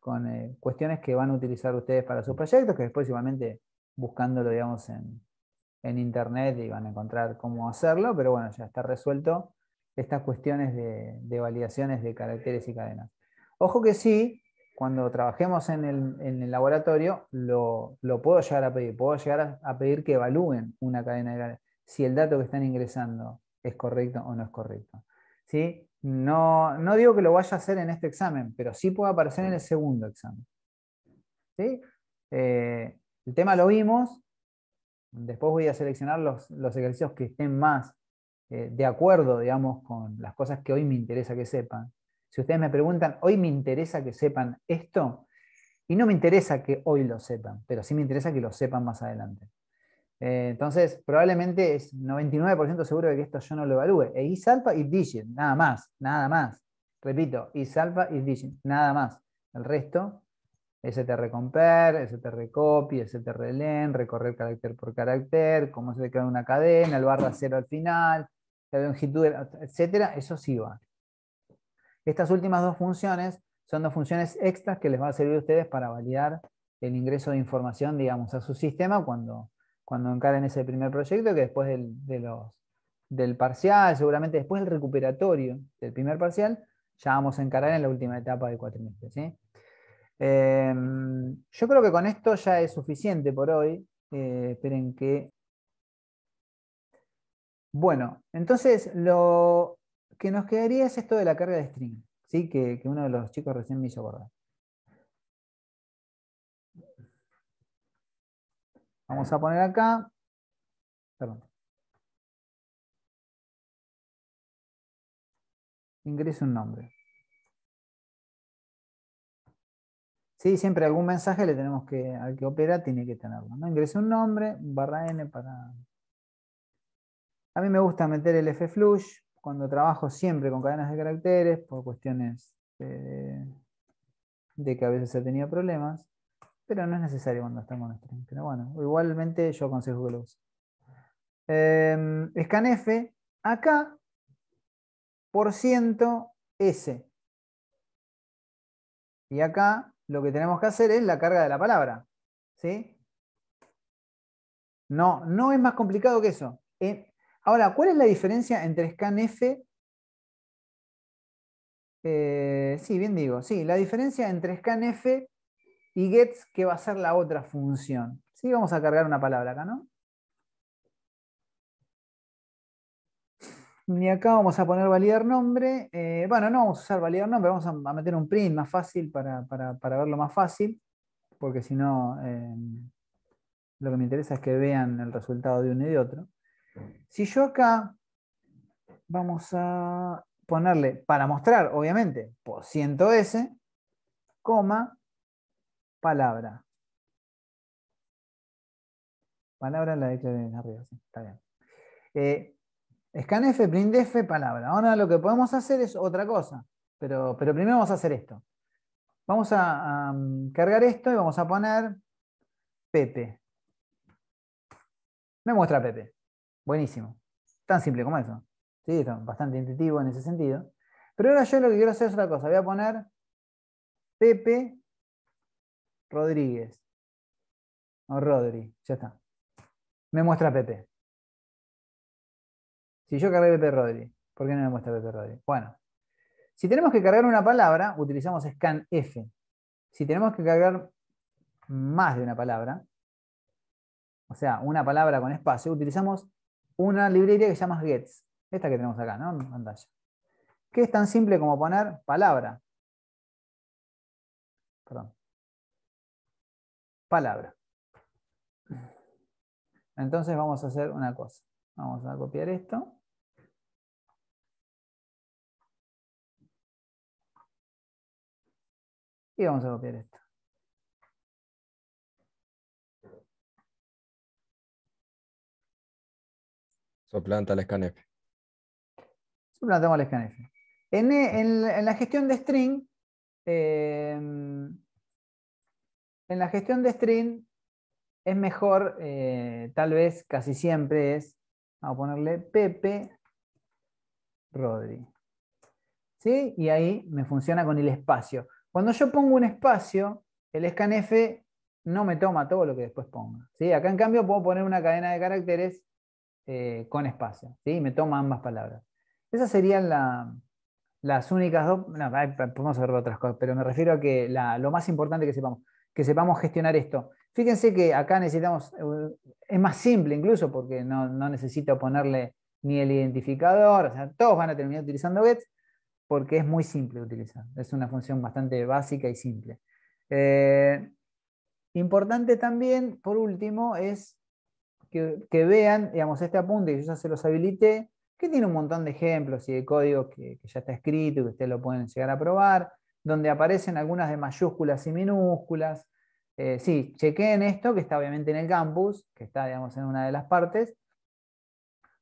Speaker 1: con eh, cuestiones que van a utilizar ustedes para sus proyectos, que después igualmente buscándolo, digamos, en, en internet y van a encontrar cómo hacerlo, pero bueno, ya está resuelto estas cuestiones de, de validaciones de caracteres y cadenas. Ojo que sí, cuando trabajemos en el, laboratorio, lo, puedo llegar a pedir, puedo llegar a, pedir que evalúen una cadena de si el dato que están ingresando es correcto o no es correcto. ¿Sí? No, no digo que lo vaya a hacer en este examen, pero sí puede aparecer en el segundo examen. Eh, el tema lo vimos. Después voy a seleccionar los, ejercicios que estén más eh, de acuerdo, digamos, con las cosas que hoy me interesa que sepan. Si ustedes me preguntan, hoy me interesa que sepan esto, y no me interesa que hoy lo sepan, pero sí me interesa que lo sepan más adelante. Eh, entonces, probablemente es 99% seguro de que esto yo no lo evalúe. E y y nada más, nada más. Repito, y y y digit, nada más. El resto, strcompare, strcopy, strlen, recorrer carácter por carácter, cómo se le crea una cadena, el barra cero al final, la longitud, etcétera, eso sí va. Estas últimas dos funciones son dos funciones extras que les va a servir a ustedes para validar el ingreso de información, digamos, a su sistema cuando cuando encaren ese primer proyecto, que después del, del parcial, seguramente después del recuperatorio del primer parcial, ya vamos a encarar en la última etapa de cuatrimestre. ¿sí? Em, yo creo que con esto ya es suficiente por hoy. Eh, esperen que... Bueno, entonces lo que nos quedaría es esto de la carga de string, ¿sí? que, que uno de los chicos recién me hizo acordar.
Speaker 2: Vamos a poner acá. Perdón. Ingrese un nombre.
Speaker 1: Sí, siempre algún mensaje le tenemos que, al que opera tiene que tenerlo. ¿no? Ingrese un nombre, barra N para... A mí me gusta meter el F-flush cuando trabajo siempre con cadenas de caracteres por cuestiones eh, de, que a veces he tenido problemas pero no es necesario cuando estamos en stream. Pero bueno, igualmente yo aconsejo que lo use. Em, scan F, acá,
Speaker 2: por ciento S. Y acá lo que tenemos que hacer es la carga de la palabra. ¿sí?
Speaker 1: No, no es más complicado que eso. ahora, ¿cuál es la diferencia entre scanf? F? Eh, sí, bien digo. Sí, la diferencia entre scanf y gets, que va a ser la otra función. ¿Sí? Vamos a cargar una palabra acá, ¿no? Y acá vamos a poner validar nombre. Eh, bueno, no vamos a usar validar nombre, vamos a, meter un print más fácil para, verlo más fácil, porque si no, eh, lo que me interesa es que vean el resultado de uno y de otro. Si yo acá vamos a ponerle, para mostrar, obviamente, por ciento S, coma, palabra. Palabra la de arriba, sí, está bien. Eh, scanf, printf, palabra. Ahora lo que podemos hacer es otra cosa, pero, pero primero vamos a hacer esto. Vamos a, mm, cargar esto y vamos a poner Pepe. Me muestra Pepe. Buenísimo. Tan simple como eso. Sí, bastante intuitivo en ese sentido. Pero ahora yo lo que quiero hacer es otra cosa. Voy a poner Pepe
Speaker 2: Rodríguez. O Rodri, ya está. Me muestra Pepe. Si yo cargué Pepe Rodri, ¿por qué no
Speaker 1: me muestra Pepe Rodri? Bueno, si tenemos que cargar una palabra, utilizamos scanf Si tenemos que cargar más de una palabra, o sea, una palabra con espacio, utilizamos una librería que se llama gets. Esta que tenemos acá, ¿no? pantalla.
Speaker 2: Que es tan simple como poner palabra. Perdón palabra. Entonces vamos a hacer una cosa. Vamos a copiar esto. Y vamos a copiar esto. Soplanta el scanf.
Speaker 1: Suplantamos el scanf. En, en, la gestión de string, eh, en la gestión de string es mejor, eh, tal vez casi siempre es, vamos a ponerle Pepe Rodri. ¿Sí? Y ahí me funciona con el espacio. Cuando yo pongo un espacio, el scanf no me toma todo lo que después ponga. ¿sí? Acá en cambio puedo poner una cadena de caracteres eh, con espacio. ¿sí? me toma ambas palabras. Esas serían las únicas dos. podemos ver otras cosas, pero me refiero a que lo más importante que sepamos que sepamos gestionar esto. Fíjense que acá necesitamos, eh, es más simple incluso porque no, no necesito ponerle ni el identificador, o sea, todos van a terminar utilizando GETS porque es muy simple de utilizar, es una función bastante básica y simple. Eh, importante también, por último, es que, vean, digamos, este apunte que yo ya se los habilité, que tiene un montón de ejemplos y de código que ya está escrito y que ustedes lo pueden llegar a probar donde aparecen algunas de mayúsculas y minúsculas. Eh, sí, chequeen esto, que está obviamente en el campus, que está, digamos, en una de las partes,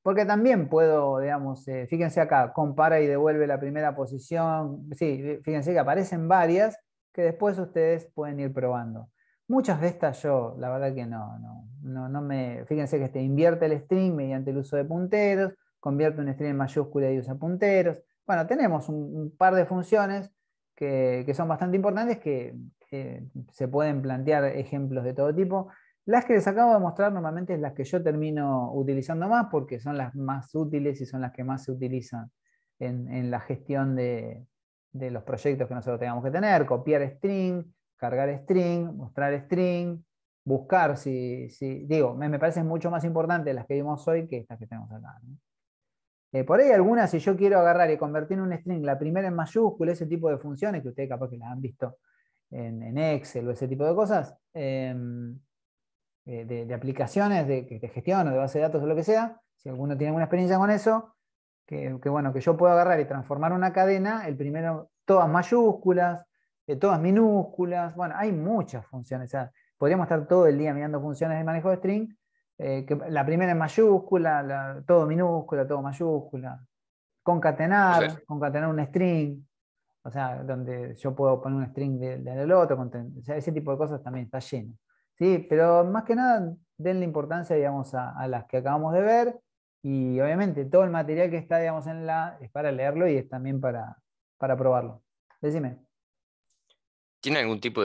Speaker 1: porque también puedo, digamos, eh, fíjense acá, compara y devuelve la primera posición, sí, fíjense que aparecen varias que después ustedes pueden ir probando. Muchas de estas yo, la verdad que no, no, me, fíjense que este invierte el string mediante el uso de punteros, convierte un string en mayúscula y usa punteros. Bueno, tenemos un par de funciones que, son bastante importantes, que se pueden plantear ejemplos de todo tipo. Las que les acabo de mostrar normalmente es las que yo termino utilizando más porque son las más útiles y son las que más se utilizan en, la gestión de, los proyectos que nosotros tengamos que tener. Copiar string, cargar string, mostrar string, buscar si, digo, me, parece mucho más importantes las que vimos hoy que estas que tenemos acá. Eh, por ahí algunas, si yo quiero agarrar y convertir en un string la primera en mayúscula, ese tipo de funciones que ustedes capaz que las han visto en, Excel o ese tipo de cosas, em, eh, de, aplicaciones de, gestión o de base de datos o lo que sea, si alguno tiene alguna experiencia con eso, que, bueno, que yo puedo agarrar y transformar una cadena, el primero todas mayúsculas, eh, todas minúsculas, bueno, hay muchas funciones, podríamos estar todo el día mirando funciones de manejo de string, eh, la primera en mayúscula, todo minúscula, todo mayúscula. Concatenar, concatenar un string, o sea, donde yo puedo poner un string del de, otro, ese tipo de cosas también está lleno. Sí, pero más que nada denle importancia, digamos, a, a, las que acabamos de ver y obviamente todo el material que está, digamos, en la es para
Speaker 2: leerlo y es también para, para probarlo. Decime. ¿Tiene algún tipo de